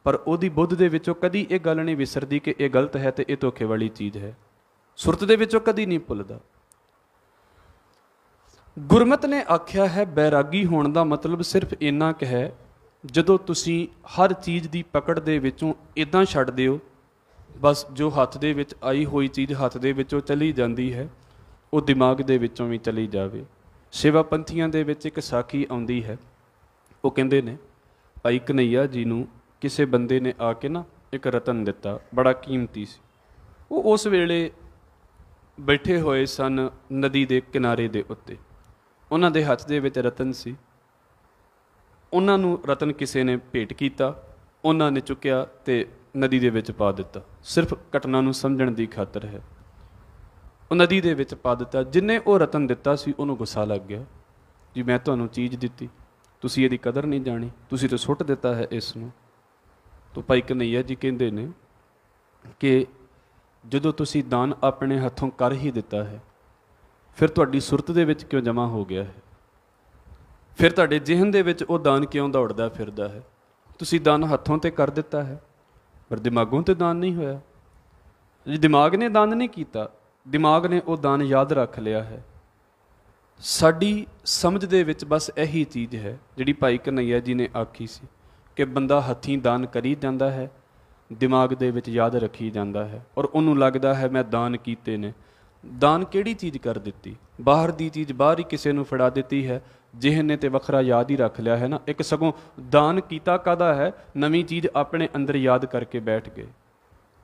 ਪਰ ਉਹਦੀ ਬੁੱਧ ਦੇ ਵਿੱਚੋਂ ਕਦੀ ਇਹ ਗੱਲ ਨਹੀਂ ਵਿਸਰਦੀ ਕਿ ਇਹ ਗਲਤ ਹੈ ਤੇ ਇਹ ਧੋਖੇ ਵਾਲੀ ਚੀਜ਼ ਹੈ ਸੁਰਤ ਦੇ ਵਿੱਚੋਂ ਕਦੀ ਨਹੀਂ ਭੁੱਲਦਾ ਗੁਰਮਤ ਨੇ ਆਖਿਆ ਹੈ ਬੈਰਾਗੀ ਹੋਣ ਦਾ ਮਤਲਬ ਸਿਰਫ ਇੰਨਾ ਕਿ ਹੈ ਜਦੋਂ ਤੁਸੀਂ ਹਰ ਚੀਜ਼ ਦੀ ਪਕੜ ਦੇ ਵਿੱਚੋਂ ਇਦਾਂ ਛੱਡ ਦਿਓ ਬਸ ਜੋ ਹੱਥ ਦੇ ਵਿੱਚ ਆਈ ਹੋਈ ਚੀਜ਼ ਹੱਥ ਦੇ ਵਿੱਚੋਂ ਚਲੀ ਜਾਂਦੀ ਹੈ ਉਹ ਦਿਮਾਗ ਦੇ ਵਿੱਚੋਂ ਵੀ ਚਲੀ ਜਾਵੇ ਸੇਵਾ ਪੰਥੀਆਂ ਦੇ ਵਿੱਚ ਇੱਕ ਸਾਖੀ ਆਉਂਦੀ ਹੈ ਉਹ ਕਹਿੰਦੇ ਨੇ ਭਾਈ ਕਨਈਆ ਜੀ ਨੂੰ ਕਿਸੇ ਬੰਦੇ ਨੇ ਆ ਕੇ ਨਾ ਇੱਕ ਰਤਨ ਦਿੱਤਾ ਬੜਾ ਕੀਮਤੀ ਸੀ ਉਹ ਉਸ ਵੇਲੇ ਬੈਠੇ ਹੋਏ ਸਨ ਨਦੀ ਦੇ ਕਿਨਾਰੇ ਦੇ ਉੱਤੇ ਉਹਨਾਂ ਦੇ ਹੱਥ ਦੇ ਵਿੱਚ ਰਤਨ ਸੀ ਉਹਨਾਂ ਨੂੰ ਰਤਨ ਕਿਸੇ ਨੇ ਭੇਟ ਕੀਤਾ ਉਹਨਾਂ ਨੇ ਚੁੱਕਿਆ ਤੇ ਨਦੀ ਦੇ ਵਿੱਚ ਪਾ ਦਿੱਤਾ ਸਿਰਫ ਘਟਨਾ ਨੂੰ ਸਮਝਣ ਦੀ ਖਾਤਰ ਹੈ ਉਹ ਨਦੀ ਦੇ ਵਿੱਚ ਪਾ ਦਿੱਤਾ ਜਿਨੇ ਉਹ ਰਤਨ ਦਿੱਤਾ ਸੀ ਉਹਨੂੰ ਗੁੱਸਾ ਲੱਗ ਗਿਆ ਜੀ ਮੈਂ ਤੁਹਾਨੂੰ ਚੀਜ਼ ਦਿੱਤੀ ਤੁਸੀਂ ਇਹਦੀ ਕਦਰ ਨਹੀਂ ਜਾਣੀ ਤੁਸੀਂ ਤਾਂ ਸੁੱਟ ਦਿੱਤਾ ਹੈ ਇਸ ਨੂੰ ਤੋਂ ਭਾਈ ਕਨਈਆ ਜੀ ਕਹਿੰਦੇ ਨੇ ਕਿ ਜਦੋਂ ਤੁਸੀਂ ਦਾਨ ਆਪਣੇ ਹੱਥੋਂ ਕਰ ਹੀ ਦਿੱਤਾ ਹੈ ਫਿਰ ਤੁਹਾਡੀ ਸੁਰਤ ਦੇ ਵਿੱਚ ਕਿਉਂ ਜਮਾ ਹੋ ਗਿਆ ਹੈ ਫਿਰ ਤੁਹਾਡੇ ਜਿਹਨ ਦੇ ਵਿੱਚ ਉਹ ਦਾਨ ਕਿਉਂ ਦੌੜਦਾ ਫਿਰਦਾ ਹੈ ਤੁਸੀਂ ਦਾਨ ਹੱਥੋਂ ਤੇ ਕਰ ਦਿੱਤਾ ਹੈ ਪਰ ਦਿਮਾਗੋਂ ਤੇ ਦਾਨ ਨਹੀਂ ਹੋਇਆ ਜੇ ਦਿਮਾਗ ਨੇ ਦਾਨ ਨਹੀਂ ਕੀਤਾ ਦਿਮਾਗ ਨੇ ਉਹ ਦਾਨ ਯਾਦ ਰੱਖ ਲਿਆ ਹੈ ਸਾਡੀ ਸਮਝ ਦੇ ਵਿੱਚ ਬਸ ਇਹੀ ਚੀਜ਼ ਹੈ ਜਿਹੜੀ ਭਾਈ ਕਨਈਆ ਜੀ ਨੇ ਆਖੀ ਸੀ ਕਿ ਬੰਦਾ ਹੱਥੀਂ ਦਾਨ ਕਰੀ ਜਾਂਦਾ ਹੈ ਦਿਮਾਗ ਦੇ ਵਿੱਚ ਯਾਦ ਰੱਖੀ ਜਾਂਦਾ ਹੈ ਔਰ ਉਹਨੂੰ ਲੱਗਦਾ ਹੈ ਮੈਂ ਦਾਨ ਕੀਤੇ ਨੇ ਦਾਨ ਕਿਹੜੀ ਚੀਜ਼ ਕਰ ਦਿੱਤੀ ਬਾਹਰ ਦੀ ਚੀਜ਼ ਬਾਹਰ ਹੀ ਕਿਸੇ ਨੂੰ ਫੜਾ ਦਿੱਤੀ ਹੈ ਜਿਹਨ ਨੇ ਤੇ ਵੱਖਰਾ ਯਾਦ ਹੀ ਰੱਖ ਲਿਆ ਹੈ ਨਾ ਇੱਕ ਸਗੋਂ ਦਾਨ ਕੀਤਾ ਕਾਦਾ ਹੈ ਨਵੀਂ ਚੀਜ਼ ਆਪਣੇ ਅੰਦਰ ਯਾਦ ਕਰਕੇ ਬੈਠ ਗਏ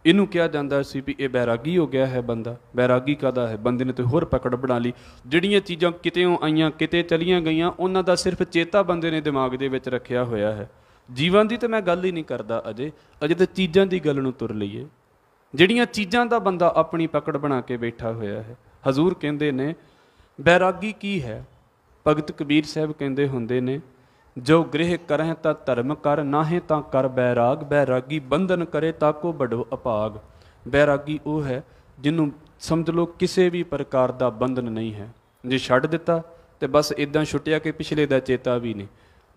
ਇਹਨੂੰ ਕਿਹਾ ਜਾਂਦਾ ਸੀ ਵੀ ਇਹ ਬੈਰਾਗੀ ਹੋ ਗਿਆ ਹੈ ਬੰਦਾ ਬੈਰਾਗੀ ਕਾਦਾ ਹੈ ਬੰਦੇ ਨੇ ਤੇ ਹੋਰ ਪਕੜ ਬਣਾ ਲਈ ਜਿਹੜੀਆਂ ਚੀਜ਼ਾਂ ਕਿਤੇੋਂ ਆਈਆਂ ਕਿਤੇ ਚਲੀਆਂ ਗਈਆਂ ਉਹਨਾਂ ਦਾ ਸਿਰਫ ਚੇਤਾ ਬੰਦੇ ਨੇ ਦਿਮਾਗ ਦੇ ਵਿੱਚ ਰੱਖਿਆ ਹੋਇਆ ਹੈ ਜੀਵਨ ਦੀ ਤੇ ਮੈਂ ਗੱਲ ਹੀ ਨਹੀਂ ਕਰਦਾ ਅਜੇ ਅਜੇ ਤੇ ਚੀਜ਼ਾਂ ਦੀ ਗੱਲ ਨੂੰ ਤੁਰ ਲਈਏ ਜਿਹੜੀਆਂ ਚੀਜ਼ਾਂ ਦਾ ਬੰਦਾ ਆਪਣੀ ਪਕੜ ਬਣਾ ਕੇ ਬੈਠਾ ਹੋਇਆ ਹੈ ਹਜ਼ੂਰ ਕਹਿੰਦੇ ਨੇ ਬੈਰਾਗੀ ਕੀ ਹੈ ਭਗਤ ਕਬੀਰ ਸਾਹਿਬ ਕਹਿੰਦੇ ਹੁੰਦੇ ਨੇ ਜੋ ਗ੍ਰਹਿ ਕਰਹਿ ਤਾ ਧਰਮ ਕਰ ਨਾਹੇ ਤਾਂ ਕਰ ਬੈਰਾਗ ਬੈਰਾਗੀ ਬੰਧਨ ਕਰੇ ਤਾਂ ਕੋ ਬੜੋ ਅਪਾਗ ਬੈਰਾਗੀ ਉਹ ਹੈ ਜਿਹਨੂੰ ਸਮਝ ਲਓ ਕਿਸੇ ਵੀ ਪ੍ਰਕਾਰ ਦਾ ਬੰਧਨ ਨਹੀਂ ਹੈ ਜੇ ਛੱਡ ਦਿੱਤਾ ਤੇ ਬਸ ਇਦਾਂ ਛੁੱਟਿਆ ਕਿ ਪਿਛਲੇ ਦਾ ਚੇਤਾ ਵੀ ਨਹੀਂ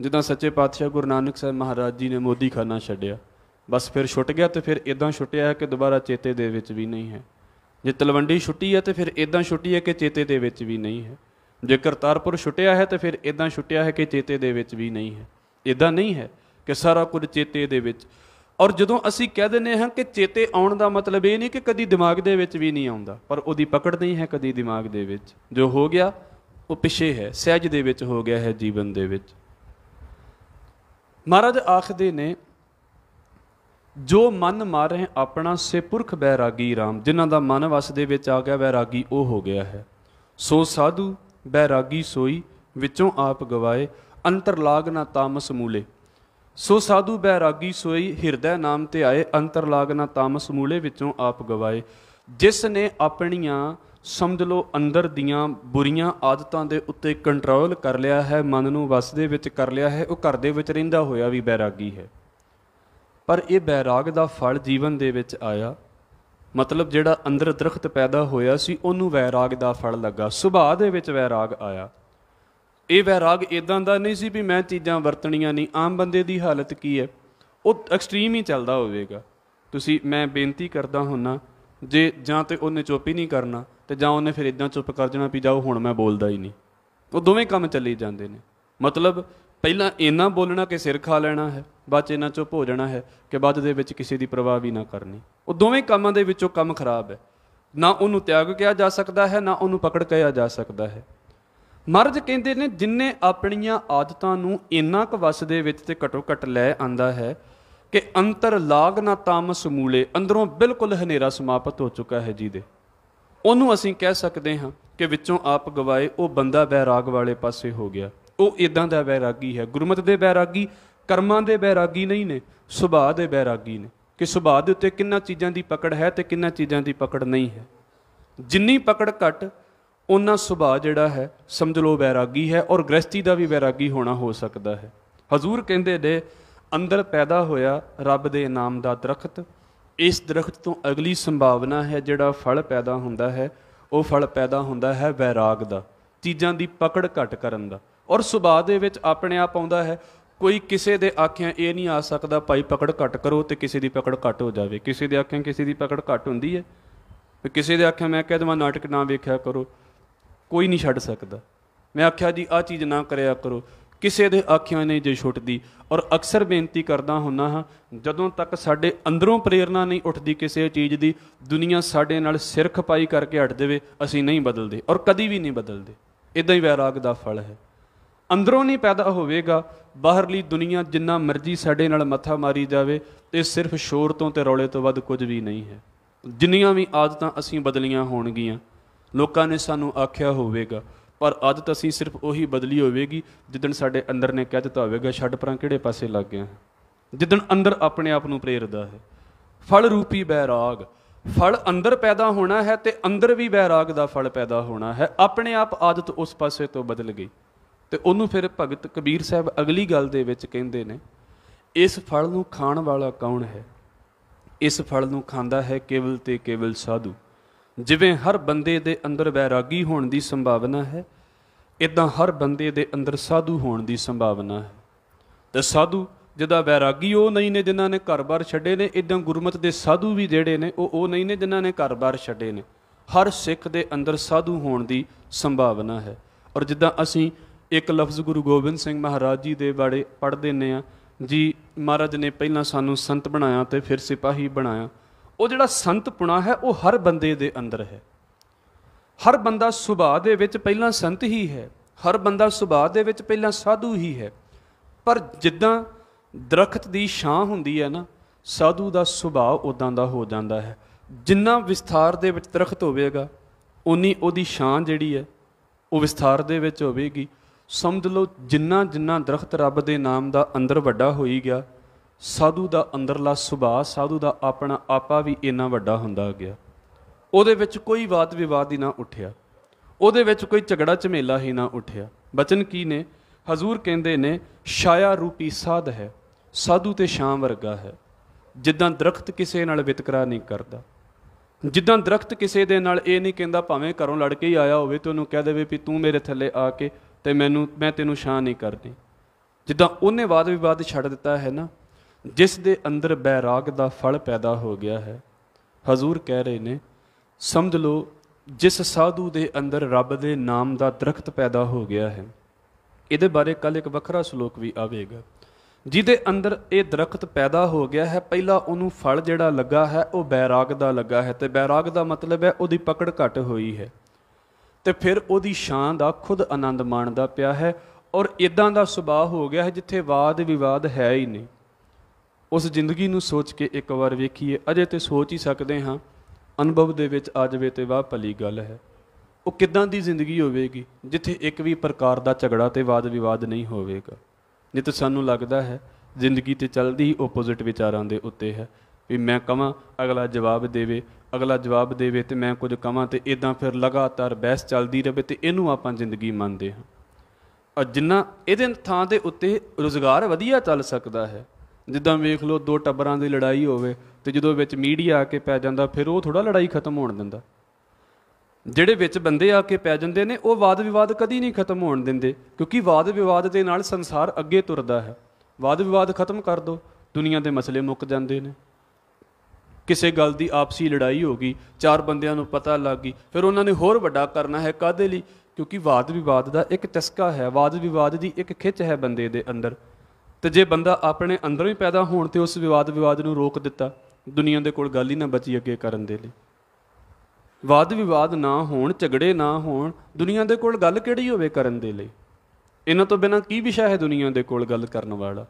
ਜਿੱਦਾਂ ਸੱਚੇ ਪਾਤਸ਼ਾਹ ਗੁਰੂ ਨਾਨਕ ਸਾਹਿਬ ਮਹਾਰਾਜ ਜੀ ਨੇ ਮੋਦੀ ਖਾਨਾ ਛੱਡਿਆ ਬਸ ਫਿਰ ਛੁੱਟ ਗਿਆ ਤੇ ਫਿਰ ਇਦਾਂ ਛੁੱਟਿਆ ਕਿ ਦੁਬਾਰਾ ਚੇਤੇ ਦੇ ਵਿੱਚ ਵੀ ਨਹੀਂ ਹੈ ਜੇ ਤਲਵੰਡੀ ਛੁੱਟੀ ਹੈ ਤੇ ਫਿਰ ਇਦਾਂ ਛੁੱਟੀ ਹੈ ਕਿ ਚੇਤੇ ਦੇ ਵਿੱਚ ਵੀ ਨਹੀਂ ਹੈ ਜੇ ਕਰਤਾਰਪੁਰ ਛੁੱਟਿਆ ਹੈ ਤੇ ਫਿਰ ਇਦਾਂ ਛੁੱਟਿਆ ਹੈ ਕਿ ਚੇਤੇ ਦੇ ਵਿੱਚ ਵੀ ਨਹੀਂ ਹੈ ਇਦਾਂ ਨਹੀਂ ਹੈ ਕਿ ਸਾਰਾ ਕੁਝ ਚੇਤੇ ਦੇ ਵਿੱਚ ਔਰ ਜਦੋਂ ਅਸੀਂ ਕਹਿ ਦਿੰਨੇ ਹਾਂ ਕਿ ਚੇਤੇ ਆਉਣ ਦਾ ਮਤਲਬ ਇਹ ਨਹੀਂ ਕਿ ਕਦੀ ਦਿਮਾਗ ਦੇ ਵਿੱਚ ਵੀ ਨਹੀਂ ਆਉਂਦਾ ਪਰ ਉਹਦੀ ਪਕੜ ਨਹੀਂ ਹੈ ਕਦੀ ਦਿਮਾਗ ਦੇ ਵਿੱਚ ਜੋ ਹੋ ਗਿਆ ਉਹ ਪਿਛੇ ਹੈ ਸਹਿਜ ਦੇ ਵਿੱਚ ਹੋ ਗਿਆ ਹੈ ਜੀਵਨ ਦੇ ਵਿੱਚ ਮਹਾਰਾਜ ਆਖਦੇ ਨੇ ਜੋ ਮਨ ਮਾਰੇ ਆਪਣਾ ਸੇ ਪੁਰਖ ਬੈਰਾਗੀ RAM ਜਿਨ੍ਹਾਂ ਦਾ ਮਨ ਵਸ ਦੇ ਵਿੱਚ ਆ ਗਿਆ ਬੈਰਾਗੀ ਉਹ ਹੋ ਗਿਆ ਹੈ ਸੋ ਸਾਧੂ ਬੈਰਾਗੀ ਸੋਈ ਵਿੱਚੋਂ ਆਪ ਗਵਾਏ ਅੰਤਰ ਲਾਗ ਨਾ ਤਾਮਸ ਮੂਲੇ ਸੋ ਸਾਧੂ ਬੈਰਾਗੀ ਸੋਈ ਹਿਰਦੈ ਨਾਮ ਤੇ ਆਏ ਅੰਤਰ ਲਾਗ ਨਾ ਤਾਮਸ ਮੂਲੇ ਵਿੱਚੋਂ ਆਪ ਗਵਾਏ ਜਿਸ ਨੇ ਆਪਣੀਆਂ ਸਮਝ ਲਓ ਅੰਦਰ ਦੀਆਂ ਬੁਰੀਆਂ ਆਦਤਾਂ ਦੇ ਉੱਤੇ ਕੰਟਰੋਲ ਕਰ ਲਿਆ ਹੈ ਮਨ ਨੂੰ ਵਸ ਦੇ ਵਿੱਚ ਕਰ ਲਿਆ ਹੈ ਉਹ ਘਰ ਦੇ ਵਿੱਚ ਰਹਿੰਦਾ ਹੋਇਆ ਵੀ ਬੈਰਾਗੀ ਹੈ ਪਰ ਇਹ ਬੈਰਾਗ ਦਾ ਫਲ ਜੀਵਨ ਦੇ ਵਿੱਚ ਆਇਆ ਮਤਲਬ ਜਿਹੜਾ ਅੰਦਰ ਦਰਖਤ ਪੈਦਾ ਹੋਇਆ ਸੀ ਉਹਨੂੰ ਵੈਰਾਗ ਦਾ ਫਲ ਲੱਗਾ ਸੁਭਾਅ ਦੇ ਵਿੱਚ ਵੈਰਾਗ ਆਇਆ ਇਹ ਵੈਰਾਗ ਇਦਾਂ ਦਾ ਨਹੀਂ ਸੀ ਵੀ ਮੈਂ ਚੀਜ਼ਾਂ ਵਰਤਣੀਆਂ ਨਹੀਂ ਆਮ ਬੰਦੇ ਦੀ ਹਾਲਤ ਕੀ ਹੈ ਉਹ ਐਕਸਟ੍ਰੀਮ ਹੀ ਚੱਲਦਾ ਹੋਵੇਗਾ ਤੁਸੀਂ ਮੈਂ ਬੇਨਤੀ ਕਰਦਾ ਹੁੰਨਾ ਜੇ ਜਾਂ ਤੇ ਉਹਨੇ ਚੁੱਪ ਹੀ ਨਹੀਂ ਕਰਨਾ ਤੇ ਜਾਂ ਉਹਨੇ ਫਿਰ ਇਦਾਂ ਚੁੱਪ ਕਰ ਜਾਣਾ ਵੀ ਜਾਓ ਹੁਣ ਮੈਂ ਬੋਲਦਾ ਹੀ ਨਹੀਂ ਉਹ ਦੋਵੇਂ ਕੰਮ ਚੱਲੀ ਜਾਂਦੇ ਨੇ ਮਤਲਬ ਪਹਿਲਾਂ ਇੰਨਾ ਬੋਲਣਾ ਕਿ ਸਿਰ ਖਾ ਲੈਣਾ ਹੈ ਬਾਅਦ ਚ ਇੰਨਾ ਚੁੱਪ ਹੋ ਜਾਣਾ ਹੈ ਕਿ ਬਾਅਦ ਦੇ ਵਿੱਚ ਕਿਸੇ ਦੀ ਪਰਵਾਹ ਵੀ ਨਾ ਕਰਨੀ ਉਹ ਦੋਵੇਂ ਕੰਮਾਂ ਦੇ ਵਿੱਚੋਂ ਕੰਮ ਖਰਾਬ ਹੈ ਨਾ ਉਹਨੂੰ ਤਿਆਗ ਕਿਹਾ ਜਾ ਸਕਦਾ ਹੈ ਨਾ ਉਹਨੂੰ ਪਕੜ ਕਿਹਾ ਜਾ ਸਕਦਾ ਹੈ ਮਰਜ ਕਹਿੰਦੇ ਨੇ ਜਿੰਨੇ ਆਪਣੀਆਂ ਆਦਤਾਂ ਨੂੰ ਇੰਨਾ ਕੁ ਵਸ ਦੇ ਵਿੱਚ ਤੇ ਘਟੋ ਘਟ ਲੈ ਆਂਦਾ ਹੈ ਕਿ ਅੰਤਰ ਲਾਗ ਨਾ ਤਾਮਸ ਮੂਲੇ ਅੰਦਰੋਂ ਬਿਲਕੁਲ ਹਨੇਰਾ ਸਮਾਪਤ ਹੋ ਚੁੱਕਾ ਹੈ ਜੀ ਦੇ ਉਹਨੂੰ ਅਸੀਂ ਕਹਿ ਸਕਦੇ ਹਾਂ ਕਿ ਵਿੱਚੋਂ ਆਪ ਗਵਾਏ ਉਹ ਬੰਦਾ ਬੈਰਾਗ ਵਾਲੇ ਪਾਸੇ ਹੋ ਗਿਆ ਉਹ ਇਦਾਂ ਦਾ ਬੈਰਾਗੀ ਹੈ ਗੁਰਮਤ ਦੇ ਬੈਰਾਗੀ ਕਰਮਾਂ ਦੇ ਬੈਰਾਗੀ ਨਹੀਂ ਨੇ ਸੁਭਾਅ ਦੇ ਬੈਰਾਗੀ ਨੇ ਕਿ ਸੁਭਾਅ ਦੇ ਉੱਤੇ ਕਿੰਨਾ ਚੀਜ਼ਾਂ ਦੀ ਪਕੜ ਹੈ ਤੇ ਕਿੰਨਾ ਚੀਜ਼ਾਂ ਦੀ ਪਕੜ ਨਹੀਂ ਹੈ ਜਿੰਨੀ ਪਕੜ ਘਟ ਉਹਨਾਂ ਸੁਭਾਅ ਜਿਹੜਾ ਹੈ ਸਮਝ ਲਓ ਬੈਰਾਗੀ ਹੈ ਔਰ ਗ੍ਰਸਤੀ ਦਾ ਵੀ ਬੈਰਾਗੀ ਹੋਣਾ ਹੋ ਸਕਦਾ ਹੈ ਹਜ਼ੂਰ ਕਹਿੰਦੇ ਨੇ ਅੰਦਰ ਪੈਦਾ ਹੋਇਆ ਰੱਬ ਦੇ ਨਾਮ ਦਾ ਦਰਖਤ ਇਸ ਦਰਖਤ ਤੋਂ ਅਗਲੀ ਸੰਭਾਵਨਾ ਹੈ ਜਿਹੜਾ ਫਲ ਪੈਦਾ ਹੁੰਦਾ ਹੈ ਉਹ ਫਲ ਪੈਦਾ ਹੁੰਦਾ ਹੈ ਵੈਰਾਗ ਦਾ ਚੀਜ਼ਾਂ ਦੀ ਪਕੜ ਘਟ ਕਰਨ ਦਾ ਔਰ ਸੁਭਾਅ ਦੇ ਵਿੱਚ ਆਪਣੇ ਆਪ ਆਉਂਦਾ ਹੈ ਕੋਈ ਕਿਸੇ ਦੇ ਆਖਿਆਂ ਇਹ ਨਹੀਂ ਆ ਸਕਦਾ ਭਾਈ ਪਕੜ ਘਟ ਕਰੋ ਤੇ ਕਿਸੇ ਦੀ ਪਕੜ ਘਟ ਹੋ ਜਾਵੇ ਕਿਸੇ ਦੇ ਆਖਿਆਂ ਕਿਸੇ ਦੀ ਪਕੜ ਘਟ ਹੁੰਦੀ ਹੈ ਤੇ ਕਿਸੇ ਦੇ ਆਖਿਆਂ ਮੈਂ ਕਹਿ ਦਵਾਂ ਨਾਟਕ ਨਾ ਵੇਖਿਆ ਕਰੋ ਕੋਈ ਨਹੀਂ ਛੱਡ ਸਕਦਾ ਮੈਂ ਆਖਿਆ ਜੀ ਆ ਚੀਜ਼ ਨਾ ਕਰਿਆ ਕਰੋ ਕਿਸੇ ਦੇ ਆਖਿਆਂ ਨਹੀਂ ਜੇ ਛੁੱਟਦੀ ਔਰ ਅਕਸਰ ਬੇਨਤੀ ਕਰਦਾ ਹੁੰਨਾ ਹਾਂ ਜਦੋਂ ਤੱਕ ਸਾਡੇ ਅੰਦਰੋਂ ਪ੍ਰੇਰਣਾ ਨਹੀਂ ਉੱਠਦੀ ਕਿਸੇ ਚੀਜ਼ ਦੀ ਦੁਨੀਆ ਸਾਡੇ ਨਾਲ ਸਿਰ ਖਪਾਈ ਕਰਕੇ ਹਟ ਦੇਵੇ ਅਸੀਂ ਨਹੀਂ ਬਦਲਦੇ ਔਰ ਕਦੀ ਵੀ ਨਹੀਂ ਬਦਲਦੇ ਇਦਾਂ ਹੀ ਵੈਰਾਗ ਦਾ ਫਲ ਹੈ ਅੰਦਰੋਂ ਨਹੀਂ ਪੈਦਾ ਹੋਵੇਗਾ ਬਾਹਰਲੀ ਦੁਨੀਆ ਜਿੰਨਾ ਮਰਜ਼ੀ ਸਾਡੇ ਨਾਲ ਮੱਥਾ ਮਾਰੀ ਜਾਵੇ ਤੇ ਸਿਰਫ ਸ਼ੋਰ ਤੋਂ ਤੇ ਰੌਲੇ ਤੋਂ ਵੱਧ ਕੁਝ ਵੀ ਨਹੀਂ ਹੈ ਜਿੰਨੀਆਂ ਵੀ ਆਦਤਾਂ ਅਸੀਂ ਬਦਲੀਆਂ ਹੋਣਗੀਆਂ ਲੋਕਾਂ ਨੇ ਸਾਨੂੰ ਆਖਿਆ ਹੋਵੇਗਾ ਪਰ ਆਦਤ ਅਸੀਂ ਸਿਰਫ ਉਹੀ ਬਦਲੀ ਹੋਵੇਗੀ ਜਿੱਦਣ ਸਾਡੇ ਅੰਦਰ ਨੇ ਕਹਿ ਦਿੱਤਾ ਹੋਵੇਗਾ ਛੱਡ ਪਰਾਂ ਕਿਹੜੇ ਪਾਸੇ ਲੱਗ ਗਿਆ ਜਿੱਦਣ ਅੰਦਰ ਆਪਣੇ ਆਪ ਨੂੰ ਪ੍ਰੇਰਦਾ ਹੈ ਫਲ ਰੂਪੀ ਬੈਰਾਗ ਫਲ ਅੰਦਰ ਪੈਦਾ ਹੋਣਾ ਹੈ ਤੇ ਅੰਦਰ ਵੀ ਬੈਰਾਗ ਦਾ ਫਲ ਪੈਦਾ ਹੋਣਾ ਹੈ ਆਪਣੇ ਆਪ ਆਦਤ ਉਸ ਪਾਸੇ ਤੋਂ ਬਦਲ ਗਈ ਤੇ ਉਹਨੂੰ ਫਿਰ ਭਗਤ ਕਬੀਰ ਸਾਹਿਬ ਅਗਲੀ ਗੱਲ ਦੇ ਵਿੱਚ ਕਹਿੰਦੇ ਨੇ ਇਸ ਫਲ ਨੂੰ ਖਾਣ ਵਾਲਾ ਕੌਣ ਹੈ ਇਸ ਫਲ ਨੂੰ ਖਾਂਦਾ ਹੈ ਕੇਵਲ ਤੇ ਕੇਵਲ ਸਾਧੂ ਜਿਵੇਂ ਹਰ ਬੰਦੇ ਦੇ ਅੰਦਰ ਵੈਰਾਗੀ ਹੋਣ ਦੀ ਸੰਭਾਵਨਾ ਹੈ ਇਦਾਂ ਹਰ ਬੰਦੇ ਦੇ ਅੰਦਰ ਸਾਧੂ ਹੋਣ ਦੀ ਸੰਭਾਵਨਾ ਹੈ ਤੇ ਸਾਧੂ ਜਿਹਦਾ ਵੈਰਾਗੀ ਉਹ ਨਹੀਂ ਨੇ ਜਿਨ੍ਹਾਂ ਨੇ ਘਰ-ਬਾਰ ਛੱਡੇ ਨੇ ਇਦਾਂ ਗੁਰਮਤ ਦੇ ਸਾਧੂ ਵੀ ਜਿਹੜੇ ਨੇ ਉਹ ਉਹ ਨਹੀਂ ਨੇ ਜਿਨ੍ਹਾਂ ਨੇ ਘਰ-ਬਾਰ ਛੱਡੇ ਨੇ ਹਰ ਸਿੱਖ ਦੇ ਅੰਦਰ ਸਾਧੂ ਹੋਣ ਦੀ ਸੰਭਾਵਨਾ ਹੈ ਔਰ ਜਿੱਦਾਂ ਅਸੀਂ ਇੱਕ ਲਫ਼ਜ਼ ਗੁਰੂ ਗੋਬਿੰਦ ਸਿੰਘ ਮਹਾਰਾਜ ਜੀ ਦੇ ਬਾਰੇ ਪੜ੍ਹਦੇ ਨੇ ਆ ਜੀ ਮਹਾਰਾਜ ਨੇ ਪਹਿਲਾਂ ਸਾਨੂੰ ਸੰਤ ਬਣਾਇਆ ਤੇ ਫਿਰ ਸਿਪਾਹੀ ਬਣਾਇਆ ਉਹ ਜਿਹੜਾ ਸੰਤਪੁਣਾ ਹੈ ਉਹ ਹਰ ਬੰਦੇ ਦੇ ਅੰਦਰ ਹੈ ਹਰ ਬੰਦਾ ਸੁਭਾਅ ਦੇ ਵਿੱਚ ਪਹਿਲਾਂ ਸੰਤ ਹੀ ਹੈ ਹਰ ਬੰਦਾ ਸੁਭਾਅ ਦੇ ਵਿੱਚ ਪਹਿਲਾਂ ਸਾਧੂ ਹੀ ਹੈ ਪਰ ਜਿੱਦਾਂ ਦਰਖਤ ਦੀ ਛਾਂ ਹੁੰਦੀ ਹੈ ਨਾ ਸਾਧੂ ਦਾ ਸੁਭਾਅ ਉਦਾਂ ਦਾ ਹੋ ਜਾਂਦਾ ਹੈ ਜਿੰਨਾ ਵਿਸਥਾਰ ਦੇ ਵਿੱਚ ਦਰਖਤ ਹੋਵੇਗਾ ਉਨੀ ਉਹਦੀ ਛਾਂ ਜਿਹੜੀ ਹੈ ਉਹ ਵਿਸਥਾਰ ਦੇ ਵਿੱਚ ਹੋਵੇਗੀ ਸਮਝ ਲਓ ਜਿੰਨਾ ਜਿੰਨਾ ਦਰਖਤ ਰੱਬ ਦੇ ਨਾਮ ਦਾ ਅੰਦਰ ਵੱਡਾ ਹੋਈ ਗਿਆ ਸਾਧੂ ਦਾ ਅੰਦਰਲਾ ਸੁਭਾਅ ਸਾਧੂ ਦਾ ਆਪਣਾ ਆਪਾ ਵੀ ਇੰਨਾ ਵੱਡਾ ਹੁੰਦਾ ਗਿਆ ਉਹਦੇ ਵਿੱਚ ਕੋਈ ਬਾਤ ਵਿਵਾਦ ਹੀ ਨਾ ਉੱਠਿਆ ਉਹਦੇ ਵਿੱਚ ਕੋਈ ਝਗੜਾ ਝਮੇਲਾ ਹੀ ਨਾ ਉੱਠਿਆ ਬਚਨ ਕੀ ਨੇ ਹਜ਼ੂਰ ਕਹਿੰਦੇ ਨੇ ਛਾਇਆ ਰੂਪੀ ਸਾਧ ਹੈ ਸਾਧੂ ਤੇ ਸ਼ਾਮ ਵਰਗਾ ਹੈ ਜਿੱਦਾਂ ਦਰਖਤ ਕਿਸੇ ਨਾਲ ਵਿਤਕਰਾ ਨਹੀਂ ਕਰਦਾ ਜਿੱਦਾਂ ਦਰਖਤ ਕਿਸੇ ਦੇ ਨਾਲ ਇਹ ਨਹੀਂ ਕਹਿੰਦਾ ਭਾਵੇਂ ਘਰੋਂ ਲੜ ਕੇ ਹੀ ਆਇਆ ਹੋਵੇ ਤੇ ਉਹਨੂੰ ਕਹਿ ਦੇਵੇ ਵੀ ਤੂੰ ਮੇਰੇ ਥੱਲੇ ਆ ਕੇ ਤੇ ਮੈਨੂੰ ਮੈਂ ਤੈਨੂੰ ਛਾਂ ਨਹੀਂ ਕਰਦੀ ਜਿੱਦਾਂ ਉਹਨੇ ਵਾਦ ਵਿਵਾਦ ਛੱਡ ਦਿੱਤਾ ਹੈ ਨਾ ਜਿਸ ਦੇ ਅੰਦਰ ਬੈਰਾਗ ਦਾ ਫਲ ਪੈਦਾ ਹੋ ਗਿਆ ਹੈ ਹਜ਼ੂਰ ਕਹਿ ਰਹੇ ਨੇ ਸਮਝ ਲਓ ਜਿਸ ਸਾਧੂ ਦੇ ਅੰਦਰ ਰੱਬ ਦੇ ਨਾਮ ਦਾ ਦਰਖਤ ਪੈਦਾ ਹੋ ਗਿਆ ਹੈ ਇਹਦੇ ਬਾਰੇ ਕੱਲ ਇੱਕ ਵੱਖਰਾ ਸ਼ਲੋਕ ਵੀ ਆਵੇਗਾ ਜਿਹਦੇ ਅੰਦਰ ਇਹ ਦਰਖਤ ਪੈਦਾ ਹੋ ਗਿਆ ਹੈ ਪਹਿਲਾਂ ਉਹਨੂੰ ਫਲ ਜਿਹੜਾ ਲੱਗਾ ਹੈ ਉਹ ਬੈਰਾਗ ਦਾ ਲੱਗਾ ਹੈ ਤੇ ਬੈਰਾਗ ਦਾ ਮਤਲਬ ਹੈ ਉਹਦੀ ਪਕੜ ਘਟ ਹੋਈ ਹੈ ਤੇ ਫਿਰ ਉਹਦੀ ਸ਼ਾਨ ਦਾ ਖੁਦ ਆਨੰਦ ਮਾਣਦਾ ਪਿਆ ਹੈ ਔਰ ਇਦਾਂ ਦਾ ਸੁਭਾਅ ਹੋ ਗਿਆ ਹੈ ਜਿੱਥੇ ਵਾਦ ਵਿਵਾਦ ਹੈ ਹੀ ਨਹੀਂ ਉਸ ਜ਼ਿੰਦਗੀ ਨੂੰ ਸੋਚ ਕੇ ਇੱਕ ਵਾਰ ਵੇਖੀਏ ਅਜੇ ਤੇ ਸੋਚ ਹੀ ਸਕਦੇ ਹਾਂ ਅਨੁਭਵ ਦੇ ਵਿੱਚ ਆ ਜਾਵੇ ਤੇ ਵਾਹ ਭਲੀ ਗੱਲ ਹੈ ਉਹ ਕਿਦਾਂ ਦੀ ਜ਼ਿੰਦਗੀ ਹੋਵੇਗੀ ਜਿੱਥੇ ਇੱਕ ਵੀ ਪ੍ਰਕਾਰ ਦਾ ਝਗੜਾ ਤੇ ਵਾਦ ਵਿਵਾਦ ਨਹੀਂ ਹੋਵੇਗਾ ਨਹੀਂ ਤਾਂ ਸਾਨੂੰ ਲੱਗਦਾ ਹੈ ਜ਼ਿੰਦਗੀ ਤੇ ਚੱਲਦੀ ਹੀ ਆਪੋਜ਼ਿਟ ਵਿਚਾਰਾਂ ਦੇ ਉੱਤੇ ਹੈ ਵੀ ਮੈਂ ਕਹਾਂ ਅਗਲਾ ਜਵਾਬ ਦੇਵੇ ਅਗਲਾ ਜਵਾਬ ਦੇਵੇ ਤੇ ਮੈਂ ਕੁਝ ਕਹਾਂ ਤੇ ਇਦਾਂ ਫਿਰ ਲਗਾਤਾਰ ਬਹਿਸ ਚੱਲਦੀ ਰਹੇ ਤੇ ਇਹਨੂੰ ਆਪਾਂ ਜ਼ਿੰਦਗੀ ਮੰਨਦੇ ਹਾਂ ਅ ਜਿੰਨਾ ਇਹਦੇ ਥਾਂ ਦੇ ਉੱਤੇ ਰੋਜ਼ਗਾਰ ਵਧੀਆ ਚੱਲ ਸਕਦਾ ਹੈ ਜਿੱਦਾਂ ਵੇਖ ਲਓ ਦੋ ਟੱਬਰਾਂ ਦੀ ਲੜਾਈ ਹੋਵੇ ਤੇ ਜਦੋਂ ਵਿੱਚ ਮੀਡੀਆ ਆ ਕੇ ਪੈ ਜਾਂਦਾ ਫਿਰ ਉਹ ਥੋੜਾ ਲੜਾਈ ਖਤਮ ਹੋਣ ਦਿੰਦਾ ਜਿਹੜੇ ਵਿੱਚ ਬੰਦੇ ਆ ਕੇ ਪੈ ਜਾਂਦੇ ਨੇ ਉਹ ਵਾਦ ਵਿਵਾਦ ਕਦੀ ਨਹੀਂ ਖਤਮ ਹੋਣ ਦਿੰਦੇ ਕਿਉਂਕਿ ਵਾਦ ਵਿਵਾਦ ਦੇ ਨਾਲ ਸੰਸਾਰ ਅੱਗੇ ਤੁਰਦਾ ਹੈ ਵਾਦ ਵਿਵਾਦ ਖਤਮ ਕਰ ਦੋ ਦੁਨੀਆ ਦੇ ਮਸਲੇ ਮੁੱਕ ਜਾਂਦੇ ਨੇ ਕਿਸੇ ਗੱਲ ਦੀ ਆਪਸੀ ਲੜਾਈ ਹੋ ਗਈ ਚਾਰ ਬੰਦਿਆਂ ਨੂੰ ਪਤਾ ਲੱਗ ਗਈ ਫਿਰ ਉਹਨਾਂ ਨੇ ਹੋਰ ਵੱਡਾ ਕਰਨਾ ਹੈ ਕਾਦੇ ਲਈ ਕਿਉਂਕਿ ਵਾਦ ਵਿਵਾਦ ਦਾ ਇੱਕ ਤਸਕਾ ਹੈ ਵਾਦ ਵਿਵਾਦ ਦੀ ਇੱਕ ਖਿੱਚ ਹੈ ਬੰਦੇ ਦੇ ਅੰਦਰ ਤੇ ਜੇ ਬੰਦਾ ਆਪਣੇ ਅੰਦਰੋਂ ਹੀ ਪੈਦਾ ਹੋਣ ਤੇ ਉਸ ਵਿਵਾਦ ਵਿਵਾਦ ਨੂੰ ਰੋਕ ਦਿੱਤਾ ਦੁਨੀਆ ਦੇ ਕੋਲ ਗੱਲ ਹੀ ਨਾ ਬਚੀ ਅੱਗੇ ਕਰਨ ਦੇ ਲਈ ਵਾਦ ਵਿਵਾਦ ਨਾ ਹੋਣ ਝਗੜੇ ਨਾ ਹੋਣ ਦੁਨੀਆ ਦੇ ਕੋਲ ਗੱਲ ਕਿਹੜੀ ਹੋਵੇ ਕਰਨ ਦੇ ਲਈ ਇਹਨਾਂ ਤੋਂ ਬਿਨਾ ਕੀ ਵਿਸ਼ਾ ਹੈ ਦੁਨੀਆ ਦੇ ਕੋਲ ਗੱਲ ਕਰਨ ਵਾਲਾ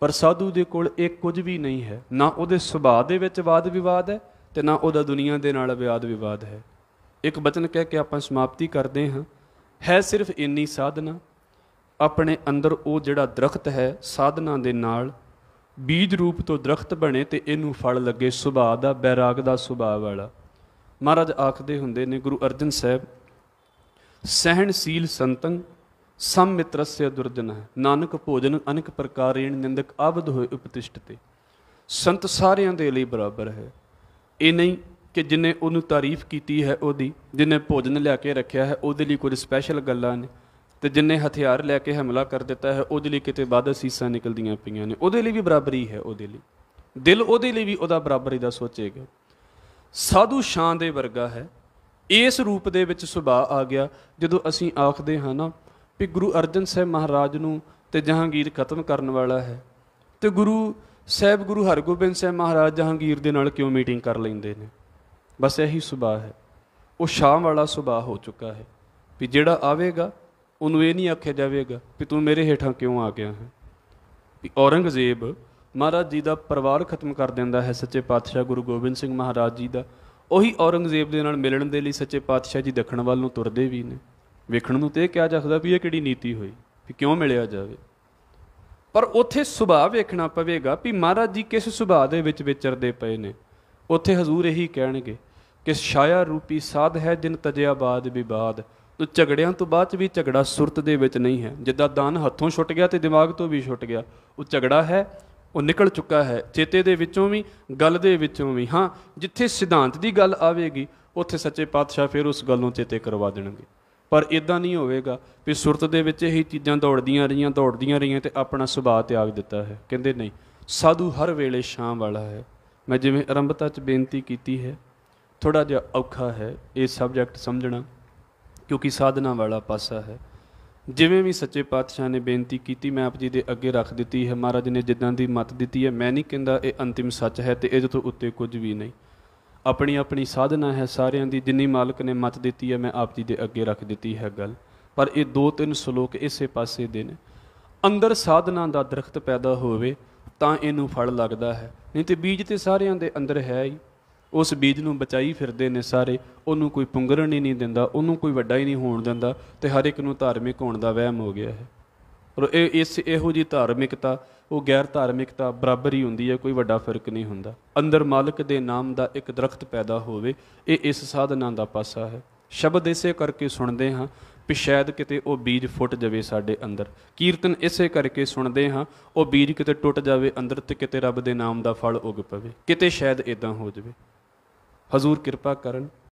ਪਰ ਸਾਧੂ ਦੇ ਕੋਲ ਇਹ ਕੁਝ ਵੀ ਨਹੀਂ ਹੈ ਨਾ ਉਹਦੇ ਸੁਭਾਅ ਦੇ ਵਿੱਚ ਵਾਦ ਵਿਵਾਦ ਹੈ ਤੇ ਨਾ ਉਹਦਾ ਦੁਨੀਆ ਦੇ ਨਾਲ ਵਿਵਾਦ ਵਿਵਾਦ ਹੈ ਇੱਕ ਬਚਨ ਕਹਿ ਕੇ ਆਪਾਂ ਸਮਾਪਤੀ ਕਰਦੇ ਹਾਂ ਹੈ ਸਿਰਫ ਇੰਨੀ ਸਾਧਨਾ ਆਪਣੇ ਅੰਦਰ ਉਹ ਜਿਹੜਾ ਦਰਖਤ ਹੈ ਸਾਧਨਾ ਦੇ ਨਾਲ ਬੀਜ ਰੂਪ ਤੋਂ ਦਰਖਤ ਬਣੇ ਤੇ ਇਹਨੂੰ ਫਲ ਲੱਗੇ ਸੁਭਾਅ ਦਾ ਬੈਰਾਗ ਦਾ ਸੁਭਾਅ ਵਾਲਾ ਮਹਾਰਾਜ ਆਖਦੇ ਹੁੰਦੇ ਨੇ ਗੁਰੂ ਅਰਜਨ ਸਾਹਿਬ ਸਹਿਣਸ਼ੀਲ ਸੰਤੰ ਸਮ ਮਿਤਰਸਯ ਦੁਰਜਨ ਨਾਨਕ ਭੋਜਨ ਅਨੇਕ ਪ੍ਰਕਾਰੇਣ ਨਿੰਦਕ ਆਬਦ ਹੋਏ ਉਪਤਿਸ਼ਟਤੇ ਸੰਤ ਸਾਰਿਆਂ ਦੇ ਲਈ ਬਰਾਬਰ ਹੈ ਇਹ ਨਹੀਂ ਕਿ ਜਿਨੇ ਉਹਨੂੰ ਤਾਰੀਫ ਕੀਤੀ ਹੈ ਉਹਦੀ ਜਿਨੇ ਭੋਜਨ ਲਿਆ ਕੇ ਰੱਖਿਆ ਹੈ ਉਹਦੇ ਲਈ ਕੋਈ ਸਪੈਸ਼ਲ ਗੱਲਾਂ ਨੇ ਤੇ ਜਿੰਨੇ ਹਥਿਆਰ ਲੈ ਕੇ ਹਮਲਾ ਕਰ ਦਿੱਤਾ ਹੈ ਉਹਦੇ ਲਈ ਕਿਤੇ ਵੱਧ ਅਸੀਸਾਂ ਨਿਕਲਦੀਆਂ ਪਈਆਂ ਨੇ ਉਹਦੇ ਲਈ ਵੀ ਬਰਾਬਰੀ ਹੈ ਉਹਦੇ ਲਈ ਦਿਲ ਉਹਦੇ ਲਈ ਵੀ ਉਹਦਾ ਬਰਾਬਰੀ ਦਾ ਸੋਚੇਗਾ ਸਾਧੂ ਸ਼ਾਂ ਦੇ ਵਰਗਾ ਹੈ ਇਸ ਰੂਪ ਦੇ ਵਿੱਚ ਸੁਭਾਅ ਆ ਗਿਆ ਜਦੋਂ ਅਸੀਂ ਆਖਦੇ ਹਾਂ ਨਾ ਕਿ ਗੁਰੂ ਅਰਜਨ ਸਾਹਿਬ ਮਹਾਰਾਜ ਨੂੰ ਤੇ ਜਹਾਂਗੀਰ ਖਤਮ ਕਰਨ ਵਾਲਾ ਹੈ ਤੇ ਗੁਰੂ ਸਾਹਿਬ ਗੁਰੂ ਹਰਗੋਬਿੰਦ ਸਾਹਿਬ ਮਹਾਰਾਜ ਜਹਾਂਗੀਰ ਦੇ ਨਾਲ ਕਿਉਂ ਮੀਟਿੰਗ ਕਰ ਲੈਂਦੇ ਨੇ ਬਸ ਇਹੀ ਸੁਭਾਅ ਹੈ ਉਹ ਸ਼ਾਮ ਵਾਲਾ ਸੁਭਾਅ ਹੋ ਚੁੱਕਾ ਹੈ ਵੀ ਜਿਹੜਾ ਆਵੇਗਾ ਉਹਨੂੰ ਇਹ ਨਹੀਂ ਆਖਿਆ ਜਾਵੇਗਾ ਕਿ ਤੂੰ ਮੇਰੇ ਹੇਠਾਂ ਕਿਉਂ ਆ ਗਿਆ ਹੈ ਵੀ ਔਰੰਗਜ਼ੇਬ ਮਹਾਰਾਜ ਜੀ ਦਾ ਪਰਿਵਾਰ ਖਤਮ ਕਰ ਦਿੰਦਾ ਹੈ ਸੱਚੇ ਪਾਤਸ਼ਾਹ ਗੁਰੂ ਗੋਬਿੰਦ ਸਿੰਘ ਮਹਾਰਾਜ ਜੀ ਦਾ ਉਹੀ ਔਰੰਗਜ਼ੇਬ ਦੇ ਨਾਲ ਮਿਲਣ ਦੇ ਲਈ ਸੱਚੇ ਪਾਤਸ਼ਾਹ ਜੀ ਦੱਖਣ ਵੱਲ ਨੂੰ ਤੁਰਦੇ ਵੀ ਨੇ ਵੇਖਣ ਨੂੰ ਤੇ ਇਹ ਕਿਹਾ ਜਾ ਸਕਦਾ ਵੀ ਇਹ ਕਿਹੜੀ ਨੀਤੀ ਹੋਈ ਵੀ ਕਿਉਂ ਮਿਲਿਆ ਜਾਵੇ ਪਰ ਉੱਥੇ ਸੁਭਾਅ ਵੇਖਣਾ ਪਵੇਗਾ ਵੀ ਮਹਾਰਾਜ ਜੀ ਕਿਸ ਸੁਭਾਅ ਦੇ ਵਿੱਚ ਵਿਚਰਦੇ ਪਏ ਨੇ ਉੱਥੇ ਹਜ਼ੂਰ ਇਹੀ ਕਹਿਣਗੇ ਕਿ ਸ਼ਾਇਆ ਰੂਪੀ ਸਾਧ ਹੈ ਜਿਨ ਤਜਿਆ ਬਾਦ ਵਿਵਾਦ ਤੋ ਝਗੜਿਆਂ ਤੋਂ ਬਾਅਦ ਵੀ ਝਗੜਾ ਸੁਰਤ ਦੇ ਵਿੱਚ ਨਹੀਂ ਹੈ ਜਿੱਦਾਂ ਦਾਨ ਹੱਥੋਂ ਛੁੱਟ ਗਿਆ ਤੇ ਦਿਮਾਗ ਤੋਂ ਵੀ ਛੁੱਟ ਗਿਆ ਉਹ ਝਗੜਾ ਹੈ ਉਹ ਨਿਕਲ ਚੁੱਕਾ ਹੈ ਚੇਤੇ ਦੇ ਵਿੱਚੋਂ ਵੀ ਗੱਲ ਦੇ ਵਿੱਚੋਂ ਵੀ ਹਾਂ ਜਿੱਥੇ ਸਿਧਾਂਤ ਦੀ ਗੱਲ ਆਵੇਗੀ ਉੱਥੇ ਸੱਚੇ ਪਾਤਸ਼ਾਹ ਫਿਰ ਉਸ ਗੱਲ ਨੂੰ ਚੇਤੇ ਕਰਵਾ ਦੇਣਗੇ ਪਰ ਇਦਾਂ ਨਹੀਂ ਹੋਵੇਗਾ ਵੀ ਸੁਰਤ ਦੇ ਵਿੱਚ ਇਹੀ ਚੀਜ਼ਾਂ ਦੌੜਦੀਆਂ ਰਹੀਆਂ ਦੌੜਦੀਆਂ ਰਹੀਆਂ ਤੇ ਆਪਣਾ ਸੁਭਾਅ ਤਿਆਗ ਦਿੱਤਾ ਹੈ ਕਹਿੰਦੇ ਨਹੀਂ ਸਾਧੂ ਹਰ ਵੇਲੇ ਸ਼ਾਮ ਵਾਲਾ ਹੈ ਮੈਂ ਜਿਵੇਂ ਆਰੰਭਤਾ 'ਚ ਬੇਨਤੀ ਕੀਤੀ ਹੈ ਥੋੜਾ ਜਿਹਾ ਔਖਾ ਹੈ ਇਹ ਸਬਜੈਕਟ ਸਮਝਣਾ ਕਿਉਂਕਿ ਸਾਧਨਾ ਵਾਲਾ ਪਾਸਾ ਹੈ ਜਿਵੇਂ ਵੀ ਸੱਚੇ ਪਾਤਸ਼ਾਹ ਨੇ ਬੇਨਤੀ ਕੀਤੀ ਮੈਂ ਆਪ ਜੀ ਦੇ ਅੱਗੇ ਰੱਖ ਦਿੱਤੀ ਹੈ ਮਹਾਰਾਜ ਨੇ ਜਿੱਦਾਂ ਦੀ ਮਤ ਦਿੱਤੀ ਹੈ ਮੈਂ ਨਹੀਂ ਕਹਿੰਦਾ ਇਹ ਅੰਤਿਮ ਸੱਚ ਹੈ ਤੇ ਇਹਦੇ ਤੋਂ ਉੱਤੇ ਕੁਝ ਵੀ ਨਹੀਂ ਆਪਣੀ ਆਪਣੀ ਸਾਧਨਾ ਹੈ ਸਾਰਿਆਂ ਦੀ ਜਿੰਨੀ ਮਾਲਕ ਨੇ ਮਤ ਦਿੱਤੀ ਹੈ ਮੈਂ ਆਪ ਜੀ ਦੇ ਅੱਗੇ ਰੱਖ ਦਿੱਤੀ ਹੈ ਗੱਲ ਪਰ ਇਹ ਦੋ ਤਿੰਨ ਸ਼ਲੋਕ ਇਸੇ ਪਾਸੇ ਦੇ ਨੇ ਅੰਦਰ ਸਾਧਨਾ ਦਾ ਦਰਖਤ ਪੈਦਾ ਹੋਵੇ ਤਾਂ ਇਹਨੂੰ ਫਲ ਲੱਗਦਾ ਹੈ ਨਹੀਂ ਤੇ ਬੀਜ ਤੇ ਸਾਰਿਆਂ ਦੇ ਅੰਦਰ ਹੈ ਹੀ ਉਸ ਬੀਜ ਨੂੰ ਬਚਾਈ ਫਿਰਦੇ ਨੇ ਸਾਰੇ ਉਹਨੂੰ ਕੋਈ ਪੁੰਗਰਣ ਹੀ ਨਹੀਂ ਦਿੰਦਾ ਉਹਨੂੰ ਕੋਈ ਵੱਡਾ ਹੀ ਨਹੀਂ ਹੋਣ ਦਿੰਦਾ ਤੇ ਹਰ ਇੱਕ ਨੂੰ ਧਾਰਮਿਕ ਹੋਣ ਦਾ ਵਹਿਮ ਹੋ ਗਿਆ ਹੈ ਔਰ ਇਹ ਇਸ ਇਹੋ ਜੀ ਧਾਰਮਿਕਤਾ ਉਹ ਗੈਰ ਧਾਰਮਿਕਤਾ ਬਰਾਬਰ ਹੀ ਹੁੰਦੀ ਹੈ ਕੋਈ ਵੱਡਾ ਫਰਕ ਨਹੀਂ ਹੁੰਦਾ ਅੰਦਰ ਮਾਲਕ ਦੇ ਨਾਮ ਦਾ ਇੱਕ ਦਰਖਤ ਪੈਦਾ ਹੋਵੇ ਇਹ ਇਸ ਸਾਧਨਾ ਦਾ ਪਾਸਾ ਹੈ ਸ਼ਬਦ ਇਸੇ ਕਰਕੇ ਸੁਣਦੇ ਹਾਂ ਵੀ ਸ਼ਾਇਦ ਕਿਤੇ ਉਹ ਬੀਜ ਫੁੱਟ ਜਾਵੇ ਸਾਡੇ ਅੰਦਰ ਕੀਰਤਨ ਇਸੇ ਕਰਕੇ ਸੁਣਦੇ ਹਾਂ ਉਹ ਬੀਜ ਕਿਤੇ ਟੁੱਟ ਜਾਵੇ ਅੰਦਰ ਤੇ ਕਿਤੇ ਰੱਬ ਦੇ ਨਾਮ ਦਾ ਫਲ ਉਗ ਪਵੇ ਕਿਤੇ ਸ਼ਾਇਦ ਇਦਾਂ ਹੋ ਜਾਵੇ ਹਜ਼ੂਰ ਕਿਰਪਾ ਕਰਨ